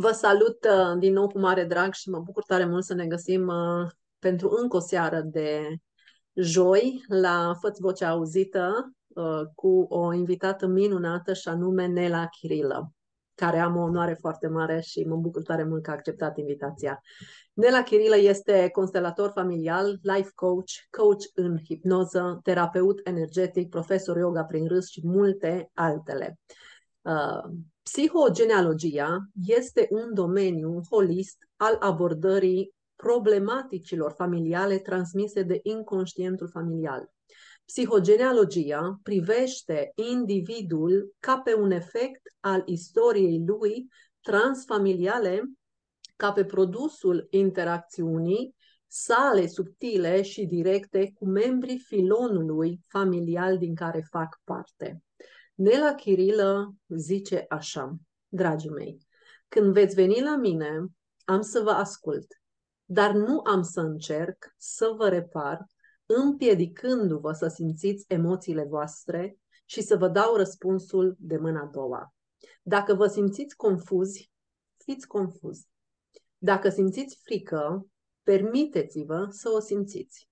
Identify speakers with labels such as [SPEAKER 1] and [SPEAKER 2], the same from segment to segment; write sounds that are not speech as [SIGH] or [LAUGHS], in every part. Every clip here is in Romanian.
[SPEAKER 1] Vă salut uh, din nou cu mare drag și mă bucur tare mult să ne găsim uh, pentru încă o seară de joi la Făți Vocea Auzită uh, cu o invitată minunată și anume Nela Chirilă, care am o onoare foarte mare și mă bucur tare mult că a acceptat invitația. Nela Chirilă este constelator familial, life coach, coach în hipnoză, terapeut energetic, profesor yoga prin râs și multe altele. Uh, psihogenealogia este un domeniu holist al abordării problematicilor familiale transmise de inconștientul familial. Psihogenealogia privește individul ca pe un efect al istoriei lui transfamiliale, ca pe produsul interacțiunii sale subtile și directe cu membrii filonului familial din care fac parte. Nela Chirilă zice așa, dragii mei, când veți veni la mine, am să vă ascult, dar nu am să încerc să vă repar, împiedicându-vă să simțiți emoțiile voastre și să vă dau răspunsul de mâna a doua. Dacă vă simțiți confuzi, fiți confuzi. Dacă simțiți frică, permiteți-vă să o simțiți.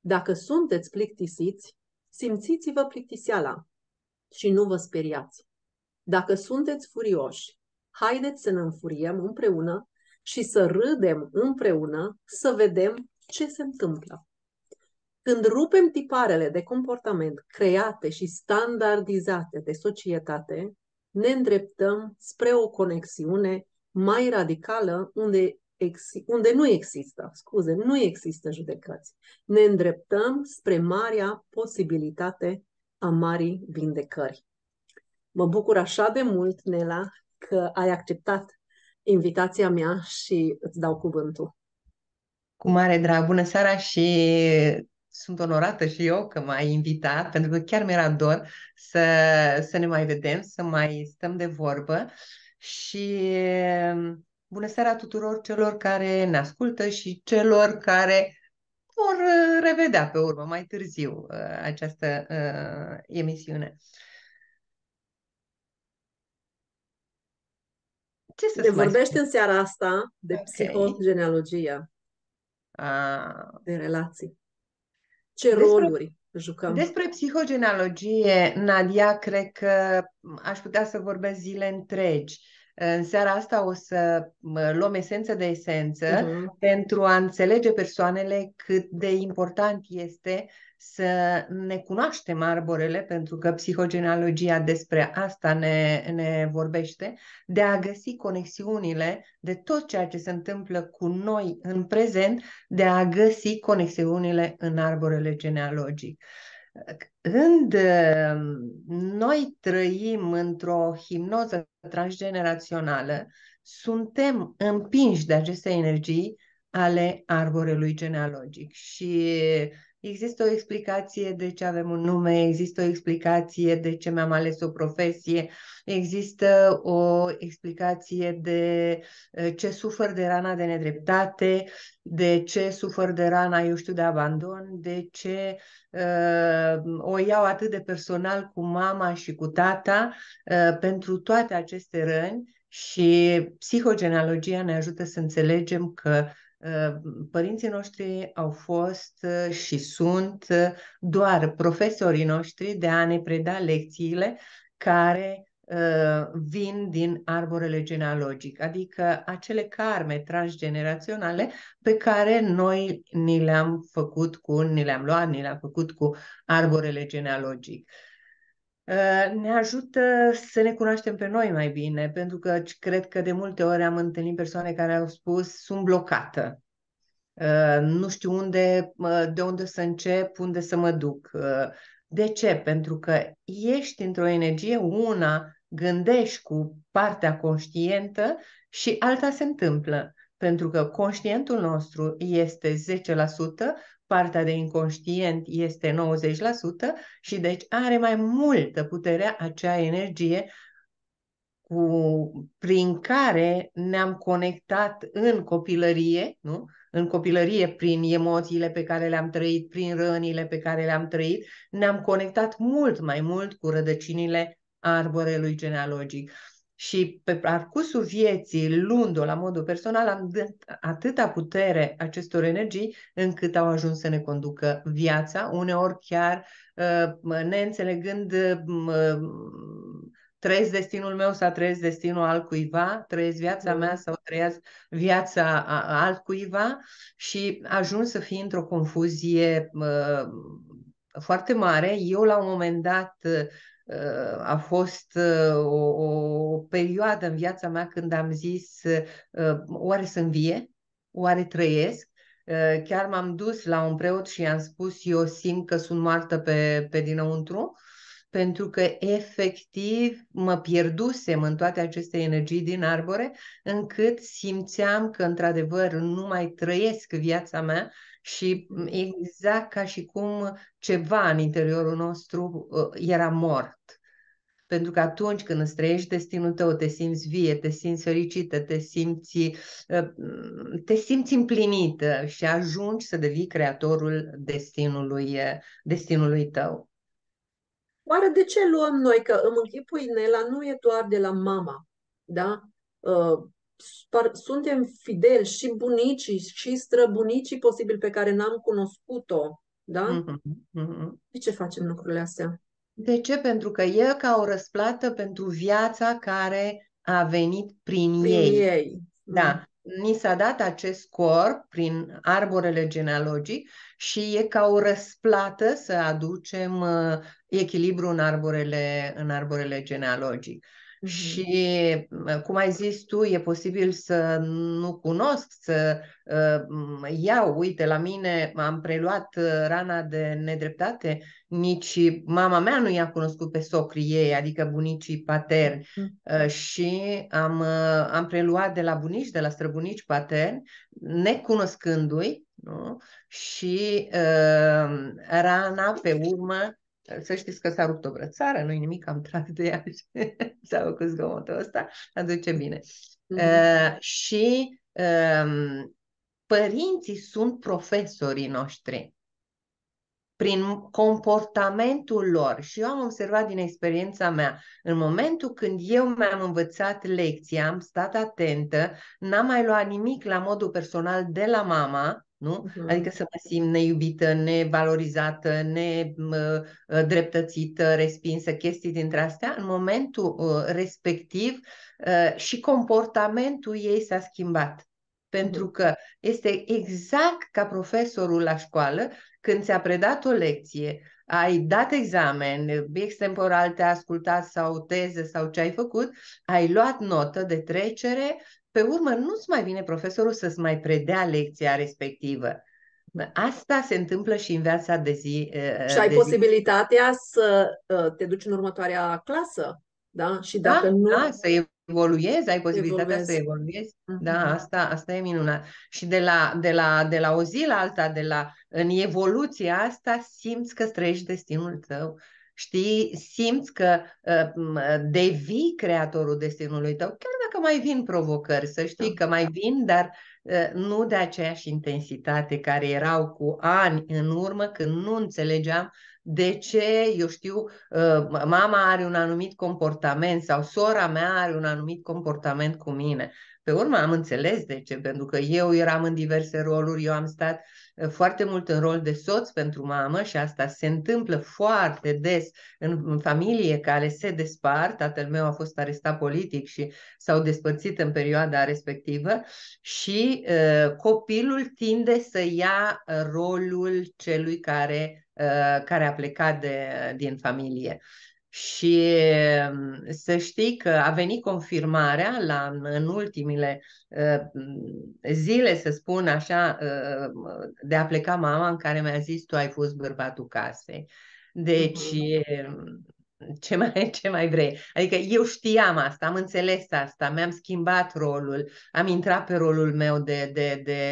[SPEAKER 1] Dacă sunteți plictisiți, simțiți-vă plictiseala și nu vă speriați. Dacă sunteți furioși, haideți să ne înfuriem împreună și să râdem împreună să vedem ce se întâmplă. Când rupem tiparele de comportament create și standardizate de societate, ne îndreptăm spre o conexiune mai radicală unde, ex- unde nu există, scuze, nu există judecăți. Ne îndreptăm spre marea posibilitate a marii vindecări. Mă bucur așa de mult, Nela, că ai acceptat invitația mea și îți dau cuvântul.
[SPEAKER 2] Cu mare drag, bună seara și sunt onorată și eu că m-ai invitat, pentru că chiar mi-era dor să, să ne mai vedem, să mai stăm de vorbă și bună seara tuturor celor care ne ascultă și celor care vor uh, revedea pe urmă mai târziu uh, această uh, emisiune.
[SPEAKER 1] Ce să de vorbești în seara asta de okay. psihogenealogia, ah. de relații.
[SPEAKER 2] Ce despre, roluri
[SPEAKER 1] jucăm? Despre
[SPEAKER 2] psihogenealogie, Nadia, cred că aș putea să vorbesc zile întregi. Uh, în seara asta o să luăm esență de esență uh-huh. pentru a înțelege persoanele cât de important este să ne cunoaștem arborele, pentru că psihogenealogia despre asta ne, ne vorbește, de a găsi conexiunile de tot ceea ce se întâmplă cu noi în prezent, de a găsi conexiunile în arborele genealogic. Când um, noi trăim într-o hipnoză transgenerațională, suntem împinși de aceste energii ale arborelui genealogic și Există o explicație de ce avem un nume, există o explicație de ce mi-am ales o profesie, există o explicație de eh, ce sufer de rana de nedreptate, de ce sufer de rana, eu știu, de abandon, de ce uh, o iau atât de personal cu mama și cu tata uh, pentru toate aceste răni și psihogenealogia ne ajută să înțelegem că Părinții noștri au fost uh, și sunt uh, doar profesorii noștri de a ne preda lecțiile care uh, vin din arborele genealogic, adică acele carme transgeneraționale pe care noi ni le-am făcut cu, ni le-am luat, ni le-am făcut cu arborele genealogic. Ne ajută să ne cunoaștem pe noi mai bine, pentru că cred că de multe ori am întâlnit persoane care au spus sunt blocată Uh, nu știu unde, uh, de unde să încep, unde să mă duc. Uh, de ce? Pentru că ești într-o energie una, gândești cu partea conștientă și alta se întâmplă. Pentru că conștientul nostru este 10%, partea de inconștient este 90% și deci are mai multă putere acea energie cu, prin care ne-am conectat în copilărie, nu? în copilărie prin emoțiile pe care le-am trăit, prin rănile pe care le-am trăit, ne-am conectat mult mai mult cu rădăcinile arborelui genealogic. Și pe parcursul vieții, luând-o la modul personal, am dat atâta putere acestor energii încât au ajuns să ne conducă viața, uneori chiar uh, neînțelegând ne uh, trăiesc destinul meu sau trăiesc destinul altcuiva, trăiesc viața mm. mea sau trăiesc viața altcuiva și ajung să fii într-o confuzie uh, foarte mare. Eu la un moment dat uh, a fost uh, o, o perioadă în viața mea când am zis ă, oare sunt vie? Oare trăiesc? Chiar m-am dus la un preot și i-am spus eu simt că sunt moartă pe, pe dinăuntru uh, pentru că efectiv mă pierdusem în toate aceste energii din arbore, încât simțeam că într-adevăr nu mai trăiesc viața mea și mm, exact ca și cum ceva în interiorul nostru uh, era mort. Pentru că atunci când îți trăiești destinul tău, te simți vie, te simți fericită, te simți, uh, mm, te simți împlinită și ajungi să devii creatorul destinului, uh, destinului tău.
[SPEAKER 1] Oare de ce luăm noi că îmi închipui Nela nu e doar de la mama, da? Uh, suntem fideli și bunicii și străbunicii posibil pe care n-am cunoscut-o, da? Mm-hmm, mm-hmm. De ce facem lucrurile astea?
[SPEAKER 2] De ce? Pentru că e ca o răsplată pentru viața care a venit prin, prin ei. ei. Da. Mm ni s-a dat acest corp prin arborele genealogic și e ca o răsplată să aducem uh, echilibru în arborele, în arborele genealogic. Mm-hmm. Și, uh, cum ai zis tu, e posibil să nu cunosc, să uh, iau, uite, la mine am preluat uh, rana de nedreptate, nici mama mea nu i-a cunoscut pe socrii ei, adică bunicii paterni. mm Uh, și am, uh, am preluat de la bunici, de la străbunici paterni, necunoscându-i, nu? și uh, rana, pe urmă, să știți că s-a rupt o brățară, nu-i nimic, am tras de ea și [LAUGHS] s-a făcut zgomotul ăsta, aduce bine. Mm-hmm. Uh, și um, părinții sunt profesorii noștri prin comportamentul lor. Și eu am observat din experiența mea, în momentul când eu mi-am învățat lecția, am stat atentă, n-am mai luat nimic la modul personal de la mama, nu? Uh-huh. Adică să mă simt neiubită, nevalorizată, nedreptățită, ă, respinsă, chestii dintre astea, în momentul ă, respectiv ă, și comportamentul ei s-a schimbat. Pentru mhm. că este exact ca profesorul la școală, când ți-a predat o lecție, ai dat examen, extemporal te-a ascultat sau teză sau ce ai făcut, ai luat notă de trecere pe urmă nu-ți mai vine profesorul să-ți mai predea lecția respectivă. Asta se întâmplă și în viața de zi. Și de ai zi.
[SPEAKER 1] posibilitatea să te duci în următoarea clasă, da? Și da, dacă da, nu... da
[SPEAKER 2] să evoluezi,
[SPEAKER 1] ai posibilitatea evoluezi. să evoluezi. Mhm. Da, asta, asta e minunat. Și de
[SPEAKER 2] la, de, la, de la o zi la alta, de la în evoluția asta, simți că străiești destinul tău. Uh, Știi, simți că uh, devii creatorul destinului tău, chiar dacă mai vin provocări, să știi da. că mai vin, dar uh, nu de aceeași intensitate care erau cu ani în urmă când nu înțelegeam de ce, eu știu, ă, mama are un anumit comportament sau sora mea are un anumit comportament cu mine. Pe urmă am înțeles de ce, pentru că eu eram în diverse roluri, eu am stat uh, foarte mult în rol de soț pentru mamă și asta se întâmplă foarte des în familie care se despart. Tatăl meu a fost arestat politic și s-au despărțit în perioada respectivă și uh, copilul tinde să ia uh, rolul celui care uh, care a plecat de, din familie. Și mm, să știi că a venit confirmarea la, în ultimile uh, zile, să spun așa, uh, de a pleca mama în care mi-a zis tu ai fost bărbatul casei. Deci, mm-hmm. mm, ce mai, [LAUGHS] ce mai vrei? Adică eu știam asta, am înțeles asta, mi-am schimbat rolul, am intrat pe rolul meu de, de, de,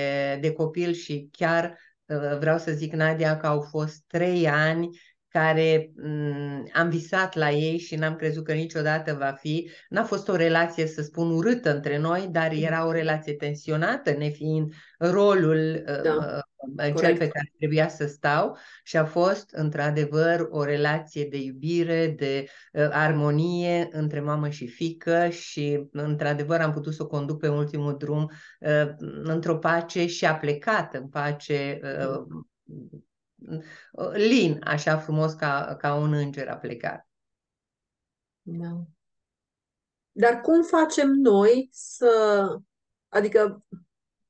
[SPEAKER 2] de copil și chiar uh, vreau să zic, Nadia, că au fost trei ani care mm, am visat la ei și n-am crezut că niciodată va fi. N-a fost o relație, să spun, urâtă între noi, dar mm. era o relație tensionată, nefiind rolul ă, da. Ă, ă, cel pe care trebuia să stau și a fost, într-adevăr, o relație de iubire, de armonie între mamă și fică și, într-adevăr, am putut să o conduc pe ultimul drum într-o pace și a plecat în pace mm lin, așa frumos ca, ca un înger a plecat.
[SPEAKER 1] Da. Dar cum facem noi să, adică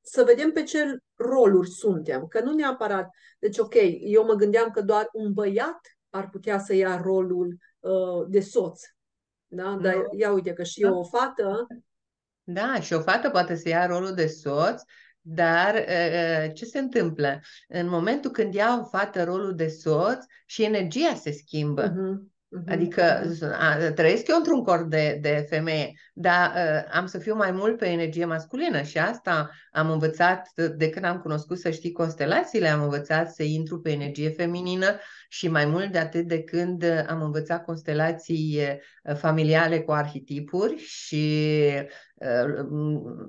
[SPEAKER 1] să vedem pe ce roluri suntem, că nu neapărat, deci ok, eu mă gândeam că doar un băiat ar putea să ia rolul uh, de soț, da? Dar no. ia uite că și da. o fată...
[SPEAKER 2] Da, și o fată poate să ia rolul de soț dar ă, ă, ce se întâmplă? În momentul când ia o fată rolul de soț și energia se schimbă.
[SPEAKER 1] Uh-huh. Uh-huh. Adică
[SPEAKER 2] mhm. a, trăiesc eu într-un corp de, de femeie, dar a, ă, am să fiu mai mult pe energie masculină și asta am învățat de când am cunoscut să știi constelațiile, am învățat să intru pe energie feminină și mai mult de atât de când am învățat constelații familiale cu arhetipuri și A,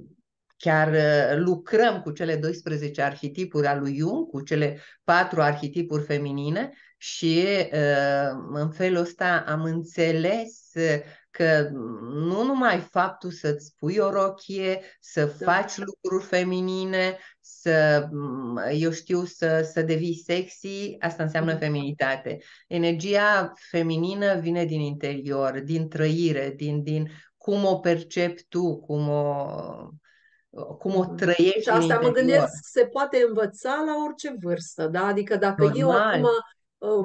[SPEAKER 2] Chiar uh, lucrăm cu cele 12 arhetipuri al lui Jung, cu cele patru arhetipuri feminine și uh, în felul ăsta am înțeles uh, că nu numai faptul să-ți pui o rochie, să da. faci lucruri feminine, să, mm, eu știu, să, să devii sexy, asta înseamnă mm. feminitate. Energia feminină vine din interior, din trăire, din, din cum o percepi tu, cum o cum o mm. trăiești. Și asta mă gândesc,
[SPEAKER 1] se poate învăța la orice vârstă, da? Adică dacă Normal. eu acum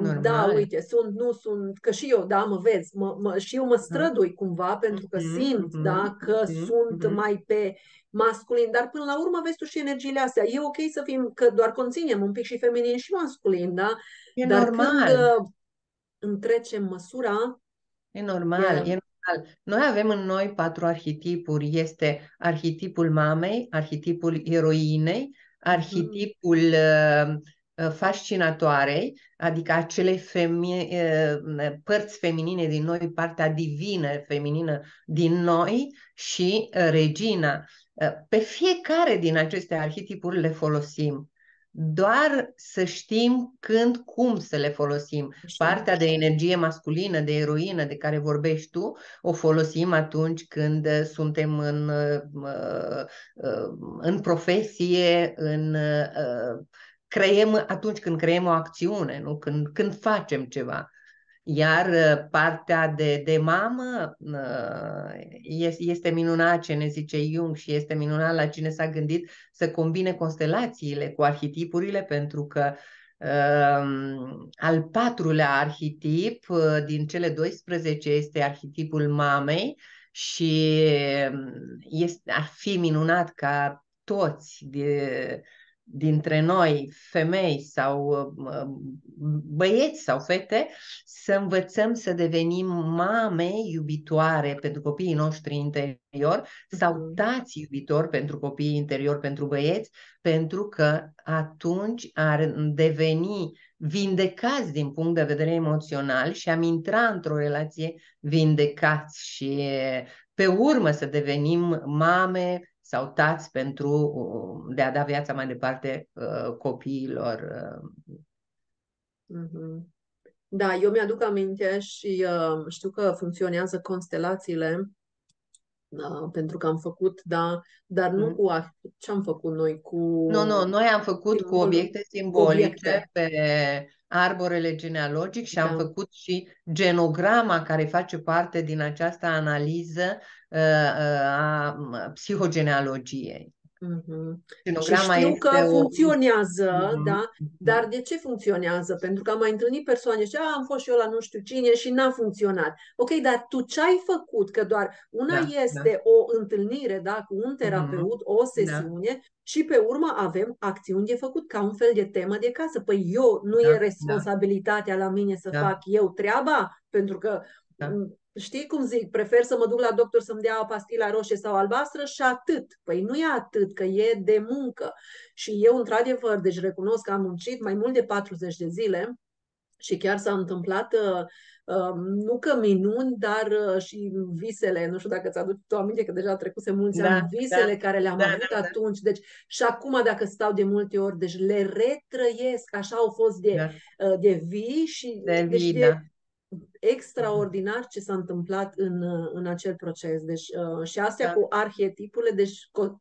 [SPEAKER 1] um, Da, uite, sunt, nu sunt, că și eu, da, mă vezi, mă, mă, și eu mă da. strădui cumva pentru că mm-hmm, simt, mm-hmm, da, că mm-hmm, sunt mm-hmm. mai pe masculin, dar până la urmă vezi tu și energiile astea. E ok să fim, că doar conținem un pic și feminin și masculin, da? E dar normal. când uh, întrecem măsura... E normal, e, e Total. noi avem în noi
[SPEAKER 2] patru arhetipuri. Este arhetipul mamei, arhetipul eroinei, arhetipul mm. uh, uh, fascinatoarei, adică acele femi- uh, părți feminine din noi, partea divină feminină din noi și uh, regina. Pe fiecare din aceste arhetipuri le folosim doar să știm când, cum să le folosim. Partea de energie masculină, de eroină de care vorbești tu, o folosim atunci când uh, suntem în, uh, uh, în profesie, în creăm atunci când creăm o acțiune, nu? Când, când facem ceva. Iar uh, partea de, de mamă uh, este minunat ce ne zice Jung și este minunat la cine s-a gândit să combine constelațiile cu arhetipurile, pentru că um, al patrulea arhetip uh, din cele 12 este arhetipul mamei și um, este, ar fi minunat ca toți de, dintre noi, femei sau uh, băieți sau fete, să învățăm să devenim mame iubitoare pentru copiii noștri interior sau tați iubitor pentru copiii interior, pentru băieți, pentru că atunci ar deveni vindecați din punct de vedere emoțional și am intra într-o relație vindecați și pe urmă să devenim mame sau tați pentru uh, de a da viața mai departe uh, copiilor.
[SPEAKER 1] Uh. Mm-hmm. Da, eu mi-aduc aminte și știu că funcționează constelațiile pentru că am făcut, da, dar nu mm-hmm. cu ce am făcut noi cu... Nu, nu,
[SPEAKER 2] noi am făcut cu obiecte simbolice obiecte.
[SPEAKER 1] pe arborele genealogic
[SPEAKER 2] și da. am făcut și genograma care face parte din această analiză Uh, uh, a psihogenealogiei.
[SPEAKER 1] Mm-hmm.
[SPEAKER 2] Și știu că o... funcționează,
[SPEAKER 1] mm-hmm. da? Mm-hmm. Dar de ce funcționează? Pentru că am mai întâlnit persoane și am fost și eu la nu știu cine și n-a funcționat. Ok, dar tu ce ai făcut? Că doar una da, este da. o întâlnire, da, cu un mm-hmm. terapeut, mm-hmm. o da. sesiune da. și pe urmă avem acțiuni de făcut ca un fel de temă de casă. Păi eu nu da, e da. responsabilitatea da. la mine să da. fac eu treaba, pentru că da. Mm, știi cum zic, prefer să mă duc la doctor să-mi dea o pastila roșie sau albastră și atât. Păi nu e atât, că e de muncă. Și eu, într-adevăr, deci recunosc că am muncit mai mult de 40 de zile, și chiar s-a întâmplat, uh, uh, nu că minuni, dar uh, și visele, nu știu dacă ți adus tu aminte că deja trecuse mulți da, ani, da, visele da, care le-am da, avut da, da, atunci. Deci și acum dacă stau de multe ori, deci le retrăiesc, așa au fost de, da. Uh, de vii și de, de deci vii, de, da extraordinar ce s-a întâmplat în, în acel proces. Deci, uh, și astea da. cu arhetipurile, deci cu,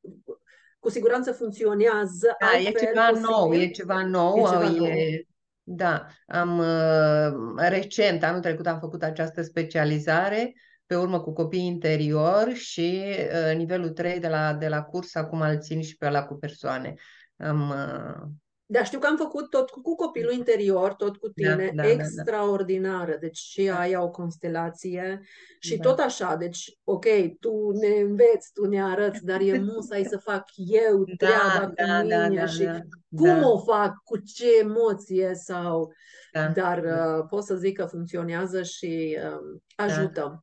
[SPEAKER 1] cu siguranță funcționează. Da, altfel, e ceva posibil. nou, e ceva
[SPEAKER 2] nou, e ceva nou. E... Da, am uh, recent, anul trecut am făcut această specializare pe urmă cu copii interior și uh, nivelul 3 de la, de la curs acum îl țin și pe la cu persoane. Am uh,
[SPEAKER 1] dar știu că am făcut tot cu, cu copilul interior, tot cu da, tine, da, da, da, extraordinară. Deci și da. aia o constelație și da. tot așa. Deci, ok, tu ne înveți, tu ne arăți, dar e musai să fac eu [LAUGHS] treaba da, cu da, mine da, da, și da, cum da. o fac, cu ce emoție sau... Da, dar da. Uh, pot să zic că funcționează și um, ajută. Da.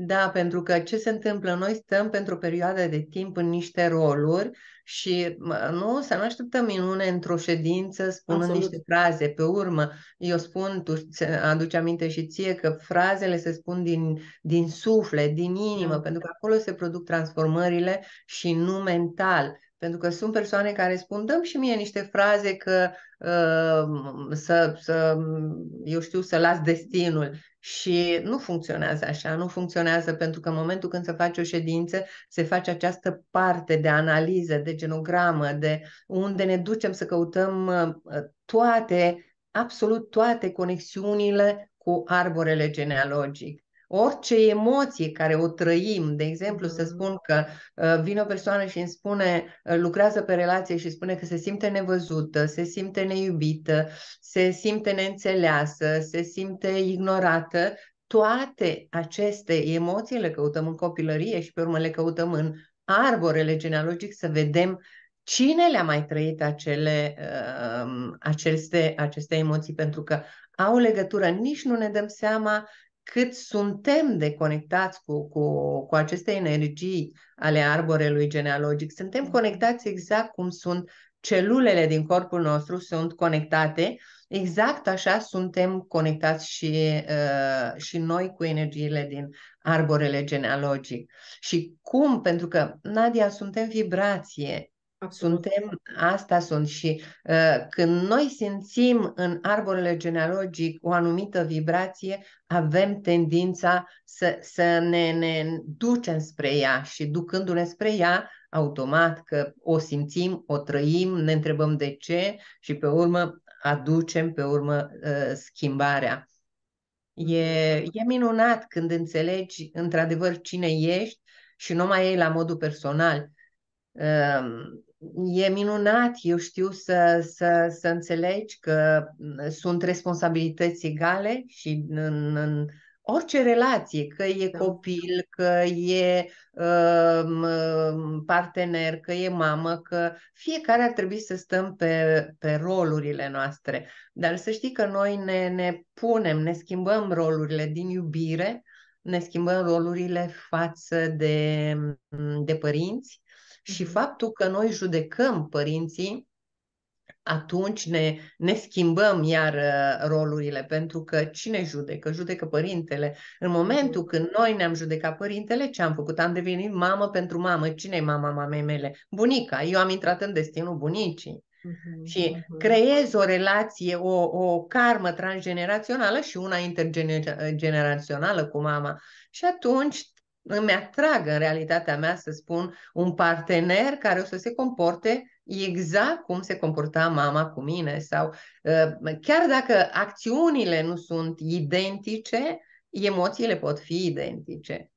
[SPEAKER 1] Da, pentru că ce se întâmplă?
[SPEAKER 2] Noi stăm pentru o perioadă de timp în niște roluri și nu să nu așteptăm minune într-o ședință spunând Absolut. niște fraze. Pe urmă, eu spun, tu aduci aminte și ție că frazele se spun din, din suflet, din inimă, da. pentru că acolo se produc transformările și nu mental. Pentru că sunt persoane care spun, dăm și mie niște fraze că Ehm, să, să, eu știu, să las destinul. Și nu funcționează așa, nu funcționează pentru că în momentul când se face o ședință, se face această parte de analiză, de genogramă, de unde ne ducem să căutăm eh, toate, absolut toate conexiunile cu arborele genealogic orice emoție care o trăim, de exemplu, să spun că uh, vine o persoană și îmi spune, uh, lucrează pe relație și spune că se simte nevăzută, se simte neiubită, se simte neînțeleasă, se simte ignorată, toate aceste emoții le căutăm în copilărie și pe urmă le căutăm în arborele genealogic să vedem cine le-a mai trăit acele, uh, aceste, aceste emoții, pentru că au legătură, nici nu ne dăm seama cât suntem de conectați cu, cu, cu aceste energii ale arborelui genealogic. Suntem conectați exact cum sunt celulele din corpul nostru, sunt conectate, exact așa suntem conectați și, uh, și noi cu energiile din arborele genealogic. Și cum? Pentru că, Nadia, suntem vibrație suntem, asta sunt și uh, când noi simțim în arborele genealogic o anumită vibrație, avem tendința să, să ne, ne ducem spre ea și ducându-ne spre ea, automat că o simțim, o trăim, ne întrebăm de ce și pe urmă aducem pe urmă uh, schimbarea. E, e minunat când înțelegi într-adevăr cine ești și nu mai e la modul personal. Uh, e minunat, eu știu să, să, să înțelegi că mm, sunt responsabilități egale și în, în orice relație, că e da. copil, că e um, um, partener, că e mamă, că fiecare ar trebui să stăm pe, pe rolurile noastre. Dar să știi că noi ne, ne punem, ne schimbăm rolurile din iubire, ne schimbăm rolurile față de, mm, de părinți, și mm-hmm. faptul că noi judecăm părinții, atunci ne, ne schimbăm iar uh, rolurile, pentru că cine judecă? Judecă părintele. În momentul mm-hmm. când noi ne-am judecat părintele, ce am făcut? Am devenit mamă pentru mamă. Cine e mama mamei mele? Bunica. Eu am intrat în destinul bunicii. Mm-hmm. și creez o relație, o, o karmă transgenerațională și una intergenerațională cu mama. Și atunci îmi atrag în realitatea mea, să spun, un partener care o să se comporte exact cum se comporta mama cu mine sau uh, chiar dacă acțiunile nu sunt identice, emoțiile pot fi identice.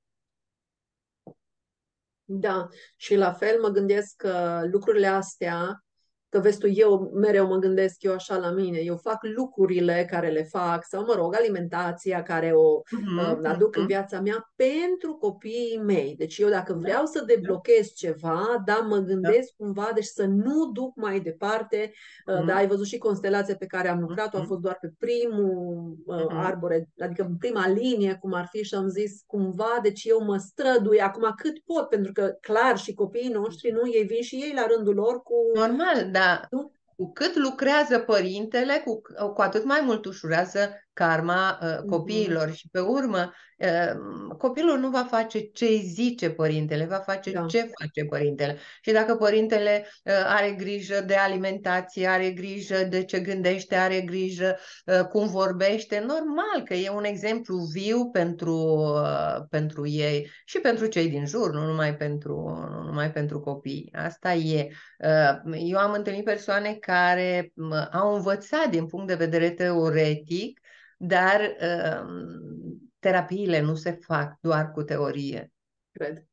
[SPEAKER 1] Da, și la fel mă gândesc că lucrurile astea că vezi tu, eu mereu mă gândesc eu așa la mine, eu fac lucrurile care le fac, sau mă rog, alimentația care o mm-hmm. uh, mm-hmm. aduc mm-hmm. în viața mea pentru copiii mei. Deci eu dacă da. vreau să da. deblochez ceva, da, mă da. gândesc da. cumva, deci să nu duc mai departe, uh, mm-hmm. da, ai văzut și constelația pe care am mm-hmm. lucrat-o, a fost doar pe primul uh, mm-hmm. arbore, adică prima linie, cum ar fi, și am zis cumva, deci eu mă strădui acum cât pot, pentru că clar și copiii noștri, nu, ei vin și ei la rândul lor cu... Normal, da da.
[SPEAKER 2] cu cât lucrează părintele, cu, cu atât mai mult ușurează karma uh, copiilor mm-hmm. și pe urmă uh, copilul nu va face ce îi zice părintele, va face da. ce face părintele. Și dacă părintele uh, are grijă de alimentație, are grijă de ce gândește, are grijă cum vorbește, normal că e un exemplu viu pentru, pentru ei și pentru cei din jur, nu numai pentru, nu numai pentru copii. Asta e. Eu am întâlnit persoane care au învățat din punct de vedere teoretic dar ehm, terapiile nu se fac doar cu teorie. Cred.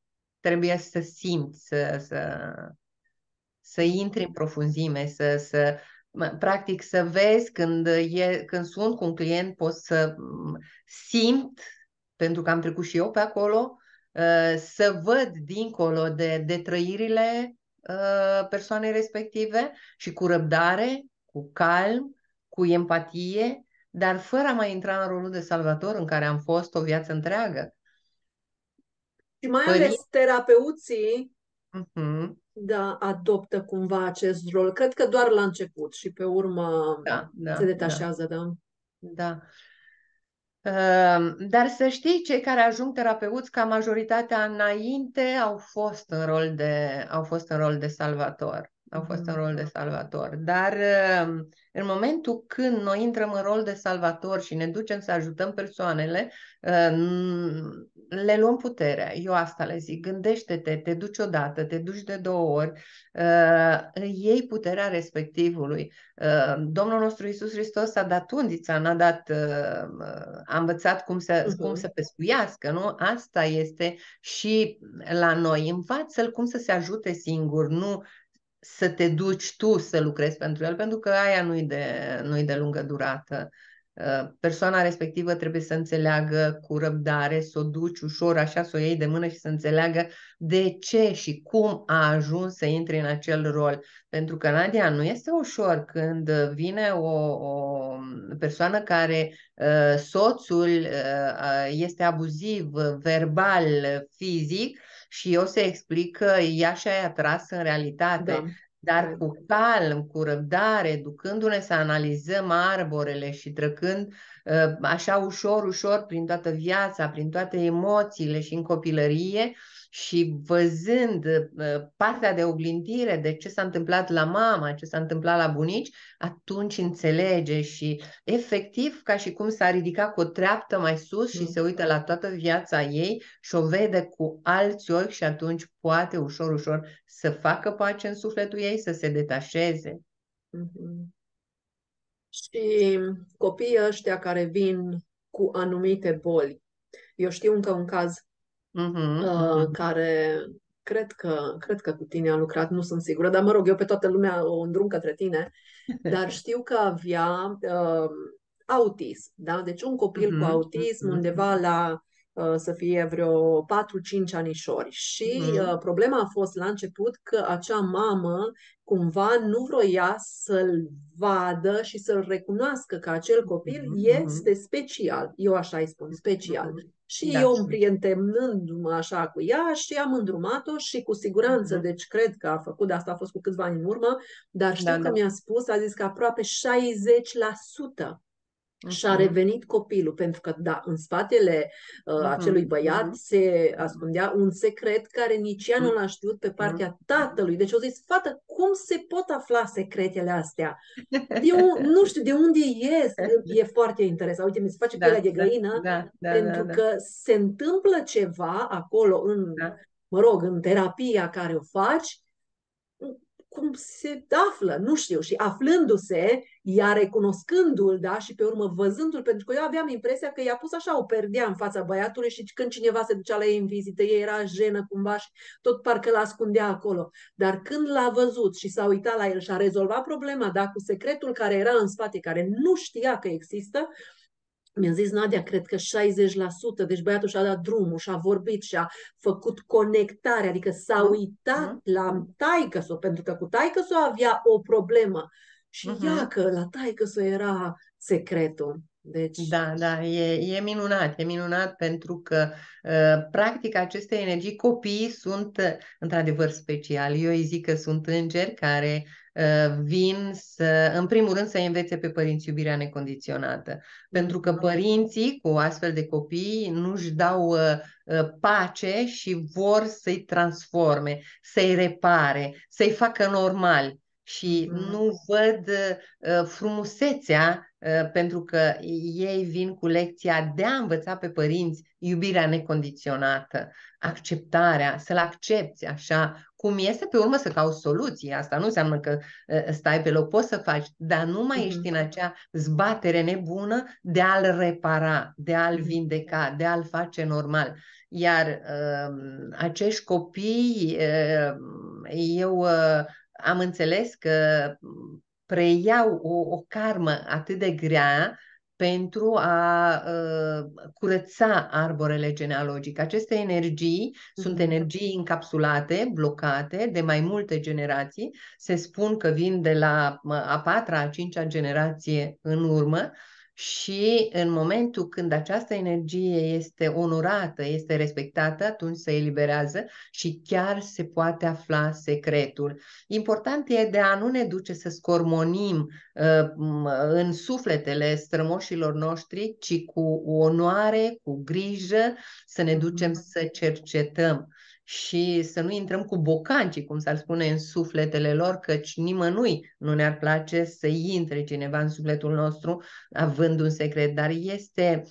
[SPEAKER 2] Trebuie să simți, să, să, să intri în profunzime, să, să practic să vezi când, e, când sunt cu un client, pot să simt, pentru că am trecut și eu pe acolo, ă, să văd dincolo de, de trăirile ă, persoanei respective și cu răbdare, cu calm, cu empatie, dar fără a mai intra în rolul de salvator în care am fost o viață întreagă. Și mai păi ales
[SPEAKER 1] terapeuții uh-huh. da, adoptă cumva acest rol. Cred că doar la început și pe urmă da, da, se da. detașează, da. da? Da.
[SPEAKER 2] Dar să știi, cei care ajung terapeuți, ca majoritatea înainte, au fost în rol de, au fost în rol de salvator au fost în mm-hmm. rol de salvator. Dar ehm, în momentul când noi intrăm în rol de salvator și ne ducem să ajutăm persoanele, ehm, le luăm puterea. Eu asta le zic. Gândește-te, te duci odată, te duci de două ori, ehm, iei puterea respectivului. Domnul nostru Isus Hristos a dat undița, n-a dat, a învățat cum să, uh-huh. cum să pescuiască, nu? Asta este și la noi. Învață-l cum să se ajute singur, nu să te duci tu să lucrezi pentru el, pentru că aia nu-i de, nu de lungă durată. Uh, persoana respectivă trebuie să înțeleagă cu răbdare, să o duci ușor, așa să o iei de mână și să înțeleagă de ce și cum a ajuns să intre în acel rol. Pentru că, Nadia, nu este ușor când vine o, o persoană care uh, soțul uh, este abuziv verbal, fizic, și eu să explic că ea și-a atras în realitate. Da. Dar da. cu calm, cu răbdare, ducându-ne să analizăm arborele și trăcând ă, așa ușor, ușor prin toată viața, prin toate emoțiile și în copilărie, și văzând ă, partea de oglindire de ce s-a întâmplat la mama, ce s-a întâmplat la bunici, atunci înțelege și efectiv ca și cum s-a ridicat cu o treaptă mai sus și mm. se uită la toată viața ei și o vede cu alți ochi și atunci poate ușor, ușor să facă pace în sufletul ei, să se detașeze.
[SPEAKER 1] Mm-hmm. Și copiii ăștia care vin cu anumite boli, eu știu încă un caz uh-huh. care cred că, cred că cu tine a lucrat, nu sunt sigură, dar mă rog, eu pe toată lumea o îndrum către tine, [LAUGHS] dar știu că avea uh, autism, da? Deci un copil uh-huh. cu autism uh-huh. undeva la Uh, să fie vreo 4-5 anișori. Și mm. problema a fost la început că acea mamă cumva nu vroia să-l vadă și să-l recunoască că acel copil mm-hmm. este mhm. special. Eu așa îi spun, special. Mm-hmm. Și da, eu, împrietenându mă așa cu ea, și am îndrumat-o și cu siguranță, uh deci cred că a făcut, de asta a fost cu câțiva ani în urmă, dar știu da, că da. mi-a spus, a zis că aproape 60% și a revenit copilul, pentru că, da, în spatele uh, mhm, acelui mhm. băiat se ascundea un secret care nici ea nu mhm. l-a știut pe partea tatălui. Deci au zis, fată, cum se pot afla secretele astea? un, [LAUGHS] nu știu de unde ies. E foarte interesant. Uite, mi se face da, de da, găină, da, da, pentru da, da, că se întâmplă ceva acolo în, da. mă rog, în terapia care o faci, cum se află, nu știu, și aflându-se, ea recunoscându-l, da, și pe urmă văzându-l, pentru că eu aveam impresia că i-a pus așa o perdea în fața băiatului și când cineva se ducea la ei în vizită, ei era jenă cumva și tot parcă l-ascundea acolo. Dar când l-a văzut și s-a uitat la el și a rezolvat problema, da, cu secretul care era în spate, care nu știa că există, mi-a zis Nadia, cred că 60%, deci băiatul și-a dat drumul și-a vorbit și-a făcut conectare, adică s-a mhm. uitat uh-huh. la taică s pentru că cu taică s avea o problemă. Și uh-huh. ia că la taică s era secretul. Deci... Da, da,
[SPEAKER 2] e, e minunat, e minunat pentru că, ă, practic, aceste energii, copiii sunt, într-adevăr, special. Eu îi zic că sunt îngeri care ă, vin să, în primul rând, să învețe pe părinți iubirea necondiționată. Pentru că părinții cu astfel de copii nu-și dau ă, pace și vor să-i transforme, să-i repare, să-i facă normali și mm-hmm. nu văd ă, frumusețea ă, pentru că ei vin cu lecția de a învăța pe părinți iubirea necondiționată, acceptarea, să-l accepti așa cum este, pe urmă să cauți soluții. Asta nu înseamnă că ă, stai pe loc, poți să faci, dar nu mai mm-hmm. ești în acea zbatere nebună de a-l repara, de a-l mm-hmm. vindeca, de a-l face normal. Iar acești copii, eu am înțeles că mm, preiau o, o karmă atât de grea pentru a uh, curăța arborele genealogic. Aceste energii mm-hmm. sunt energii încapsulate, blocate de mai multe generații. Se spun că vin de la a patra, a cincea generație în urmă și în momentul când această energie este onorată, este respectată, atunci se eliberează și chiar se poate afla secretul. Important e de a nu ne duce să scormonim uh, în sufletele strămoșilor noștri, ci cu onoare, cu grijă, să ne ducem mm-hmm. să cercetăm și să nu intrăm cu bocancii, cum s-ar spune, în sufletele lor, căci nimănui nu ne-ar place să intre cineva în sufletul nostru având un secret, dar este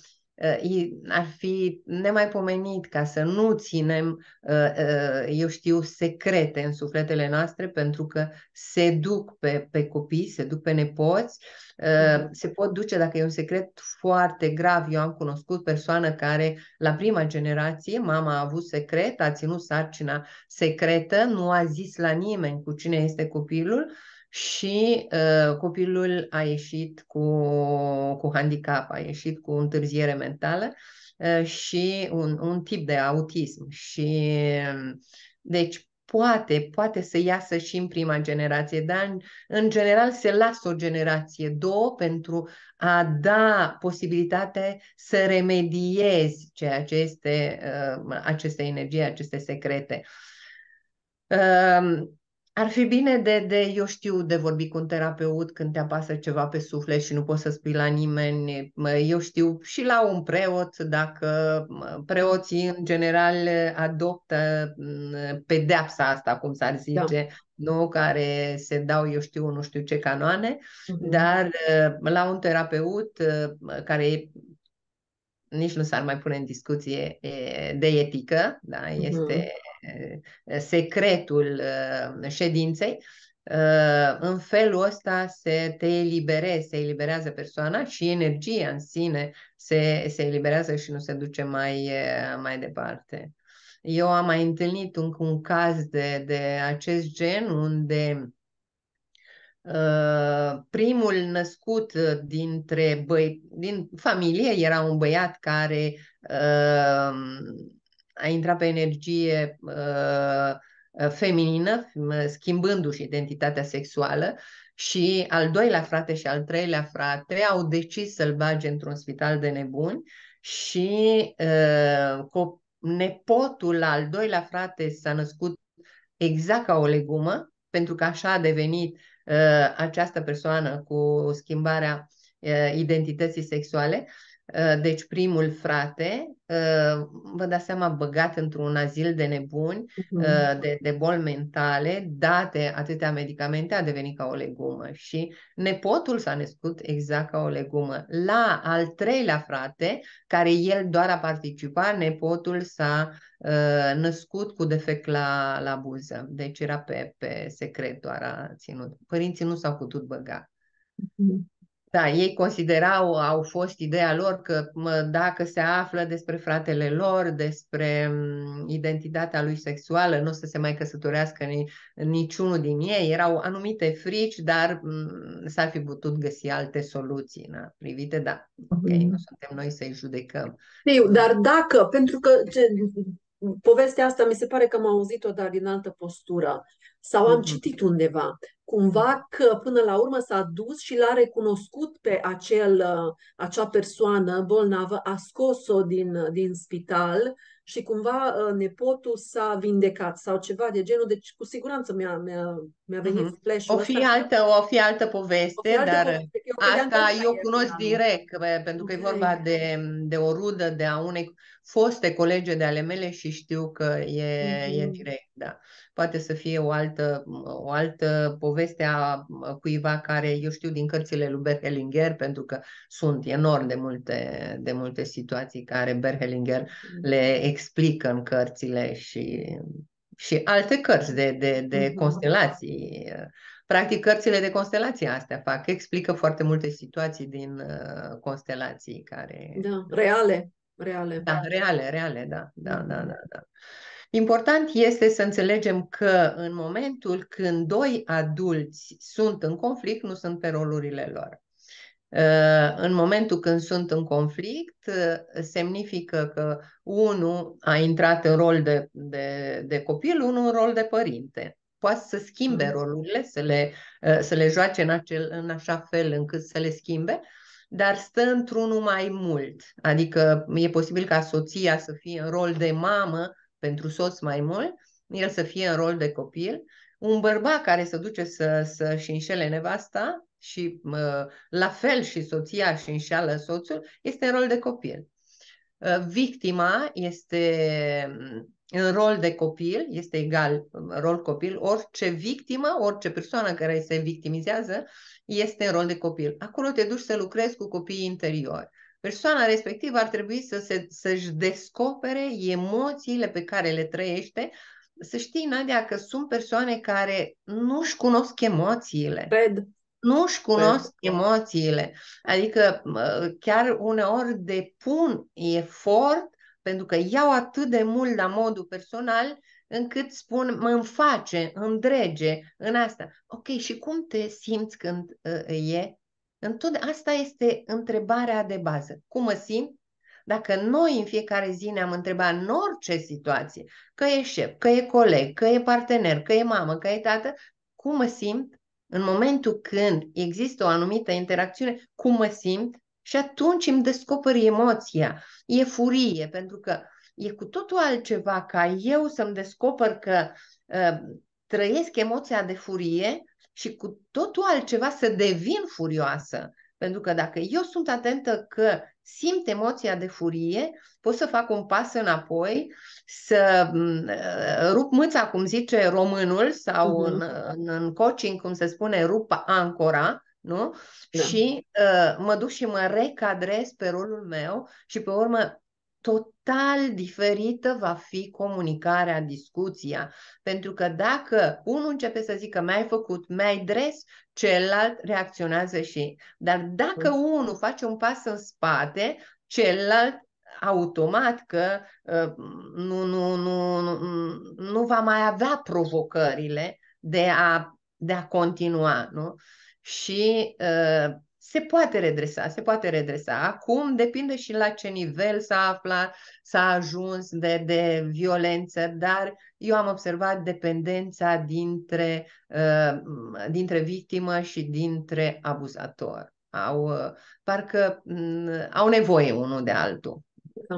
[SPEAKER 2] ar fi nemaipomenit ca să nu ținem, ă, ă, eu știu, secrete în sufletele noastre, pentru că se duc pe, pe copii, se duc pe nepoți, ă, mm-hmm. se pot duce, dacă e un secret foarte grav, eu am cunoscut persoană care la prima generație, mama a avut secret, a ținut sarcina secretă, nu a zis la nimeni cu cine este copilul, și uh, copilul a ieșit cu, cu handicap, a ieșit cu întârziere mentală uh, și un, un tip de autism. Și, deci, poate, poate să iasă și în prima generație, dar în, în general se lasă o generație, două, pentru a da posibilitate să remediezi ceea ce este uh, aceste energie, aceste secrete. Uh, ar fi bine de, de, eu știu, de vorbi cu un terapeut când te apasă ceva pe suflet și nu poți să spui la nimeni. Eu știu și la un preot, dacă preoții în general adoptă mm, pedeapsa asta, cum s-ar da. zice, da nu, care se dau, eu știu, nu știu ce canoane, uh-huh. dar la un terapeut care nici nu s-ar mai pune în discuție de etică, da, mhm. este uh-huh secretul ședinței, în felul ăsta se te eliberezi, se eliberează persoana și energia în sine se, se eliberează și nu se duce mai, mai departe. Eu am mai întâlnit un, un caz de, de acest gen unde primul născut dintre băi, din familie era un băiat care uh, a intra pe energie uh, uh, feminină, uh, schimbându-și identitatea sexuală și al doilea frate și al treilea frate au decis să-l bage într-un spital de nebuni și uh, nepotul al doilea frate s-a născut exact ca o legumă, pentru că așa a devenit uh, această persoană cu schimbarea uh, identității sexuale Ă, deci primul frate, ă, vă dați seama, băgat într-un azil de nebuni, mhm. ă, de, de boli mentale, date atâtea medicamente, a devenit ca o legumă. Și nepotul s-a născut exact ca o legumă. La al treilea frate, care el doar a participat, nepotul s-a născut cu defect la, la buză. Deci era pe, pe secret, doar a ținut. Părinții nu s-au putut băga. Mhm. Da, ei considerau, au fost ideea lor că dacă se află despre fratele lor, despre mm, identitatea lui sexuală, nu o să se mai căsătorească niciunul din ei. Erau anumite frici, dar mm, s-ar fi putut găsi alte soluții na, privite, da. Ok, mhm. nu suntem noi să-i
[SPEAKER 1] judecăm. Știu, dar dacă, pentru că ce, povestea asta mi se pare că am auzit-o, dar din altă postură. Sau am mhm. citit undeva. Cumva că până la urmă s-a dus și l-a recunoscut pe acel, uh, acea persoană bolnavă, a scos-o din, uh, din spital și cumva uh, nepotul s-a vindecat sau ceva de genul. Deci, cu siguranță mi-a, mi-a, mi-a venit uh-huh. Mhm. flash O fi altă,
[SPEAKER 2] o fi altă poveste, fi altă dar poveste, eu asta eu cunosc direct, pentru că okay. e vorba de, de o rudă de a unei foste colege de ale mele și știu că e, mm-hmm. e mhm. direct, da. Poate să fie o altă, o altă poveste a cuiva care, eu știu, din cărțile lui Berhelinger, pentru că sunt enorm de multe, de multe situații care Berhelinger mm-hmm. le explică în cărțile și, și alte cărți de, de, de mm-hmm. constelații. Practic, cărțile de constelații astea fac, explică foarte multe situații din uh, constelații care... Da, reale reale. Da, reale, reale, da, da, da, da, da. Important este să înțelegem că în momentul când doi adulți sunt în conflict, nu sunt pe rolurile lor. Uh, în momentul când sunt în conflict, uh, semnifică că unul a intrat în rol de, de, de copil, unul în rol de părinte. Poate să schimbe mm-hmm. rolurile, să le, uh, să le joace în, acel, în așa fel încât să le schimbe, dar stă într-unul mai mult. Adică e posibil ca soția să fie în rol de mamă pentru soț mai mult, el să fie în rol de copil. Un bărbat care se duce să, să-și înșele nevasta și la fel și soția și înșeală soțul, este în rol de copil. Ă, victima este în rol de copil, este egal rol copil, orice victimă, orice persoană care se victimizează este în rol de copil. Acolo te duci să lucrezi cu copiii interiori. Persoana respectivă ar trebui să se, să-și descopere emoțiile pe care le trăiește. Să știi, Nadia, că sunt persoane care nu-și cunosc emoțiile. Cred. Nu-și cunosc Cred. emoțiile. Adică chiar uneori depun efort pentru că iau atât de mult la modul personal încât spun, mă înface, îndrege în asta. Ok, și cum te simți când uh, e? Întotdeauna, asta este întrebarea de bază. Cum mă simt? Dacă noi în fiecare zi ne-am întrebat în orice situație, că e șef, că e coleg, că e partener, că e mamă, că e tată, cum mă simt în momentul când există o anumită interacțiune, cum mă simt? Și atunci îmi descoperi emoția, e furie, pentru că uh, e cu totul altceva ca eu să-mi descoper că uh, trăiesc emoția de furie și cu totul altceva să devin furioasă. Pentru că dacă eu sunt atentă că simt emoția de furie, pot să fac un pas înapoi, să mm, uh, rup mâța, cum zice românul, sau uh-huh. în, în, în coaching, cum se spune, rup ancora, nu? Da. Și uh, mă duc și mă recadrez pe rolul meu și pe urmă total diferită va fi comunicarea, discuția. Pentru că dacă unul începe să zică mai ai făcut, mai ai dres, celălalt reacționează și. Dar dacă unul face un pas în spate, celălalt automat că nu, nu, nu, nu, nu va mai avea provocările de a, de a continua. Nu? Și se poate redresa, se poate redresa. Acum depinde și la ce nivel s-a aflat, s-a ajuns de, de violență, dar eu am observat dependența dintre, uh, dintre victimă și dintre abuzator. Au, uh, parcă mm, au nevoie unul de altul. Da.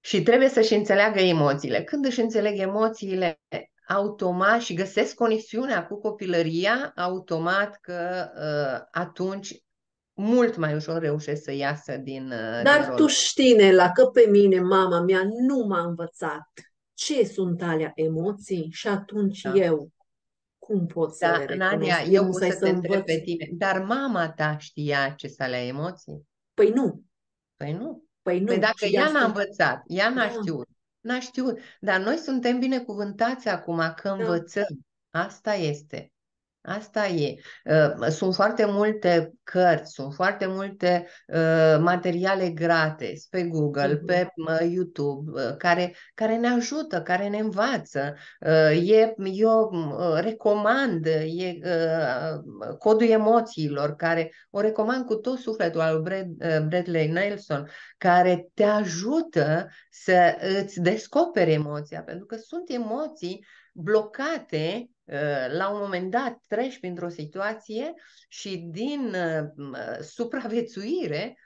[SPEAKER 2] Și trebuie să-și înțeleagă emoțiile. Când își înțeleg emoțiile, automat și găsesc conexiunea cu copilăria, automat că uh, atunci mult mai ușor reușesc să iasă din. Uh, Dar din tu
[SPEAKER 1] știi, la că pe mine mama mea nu m-a învățat ce sunt alea emoții și atunci da. eu cum pot să da, le Nadia, eu, eu să, să te întreb pe
[SPEAKER 2] tine, dar mama ta știa ce sunt alea emoții? Păi nu. Păi nu. Păi nu. Păi dacă ea n-a învățat, ea n-a da. știut, n-a știut. Dar noi suntem binecuvântați acum că da. învățăm. Asta este. Asta e. Ă, sunt foarte multe cărți, sunt foarte multe ă, materiale gratis pe Google, pe YouTube, ă, care, care ne ajută, care ne învață. E, eu recomand e, Codul emoțiilor, care o recomand cu tot sufletul al Bradley Nelson, care te ajută să îți descoperi emoția, pentru că sunt emoții uh, blocate uh, la un moment dat treci printr-o situație și din uh, uh, supraviețuire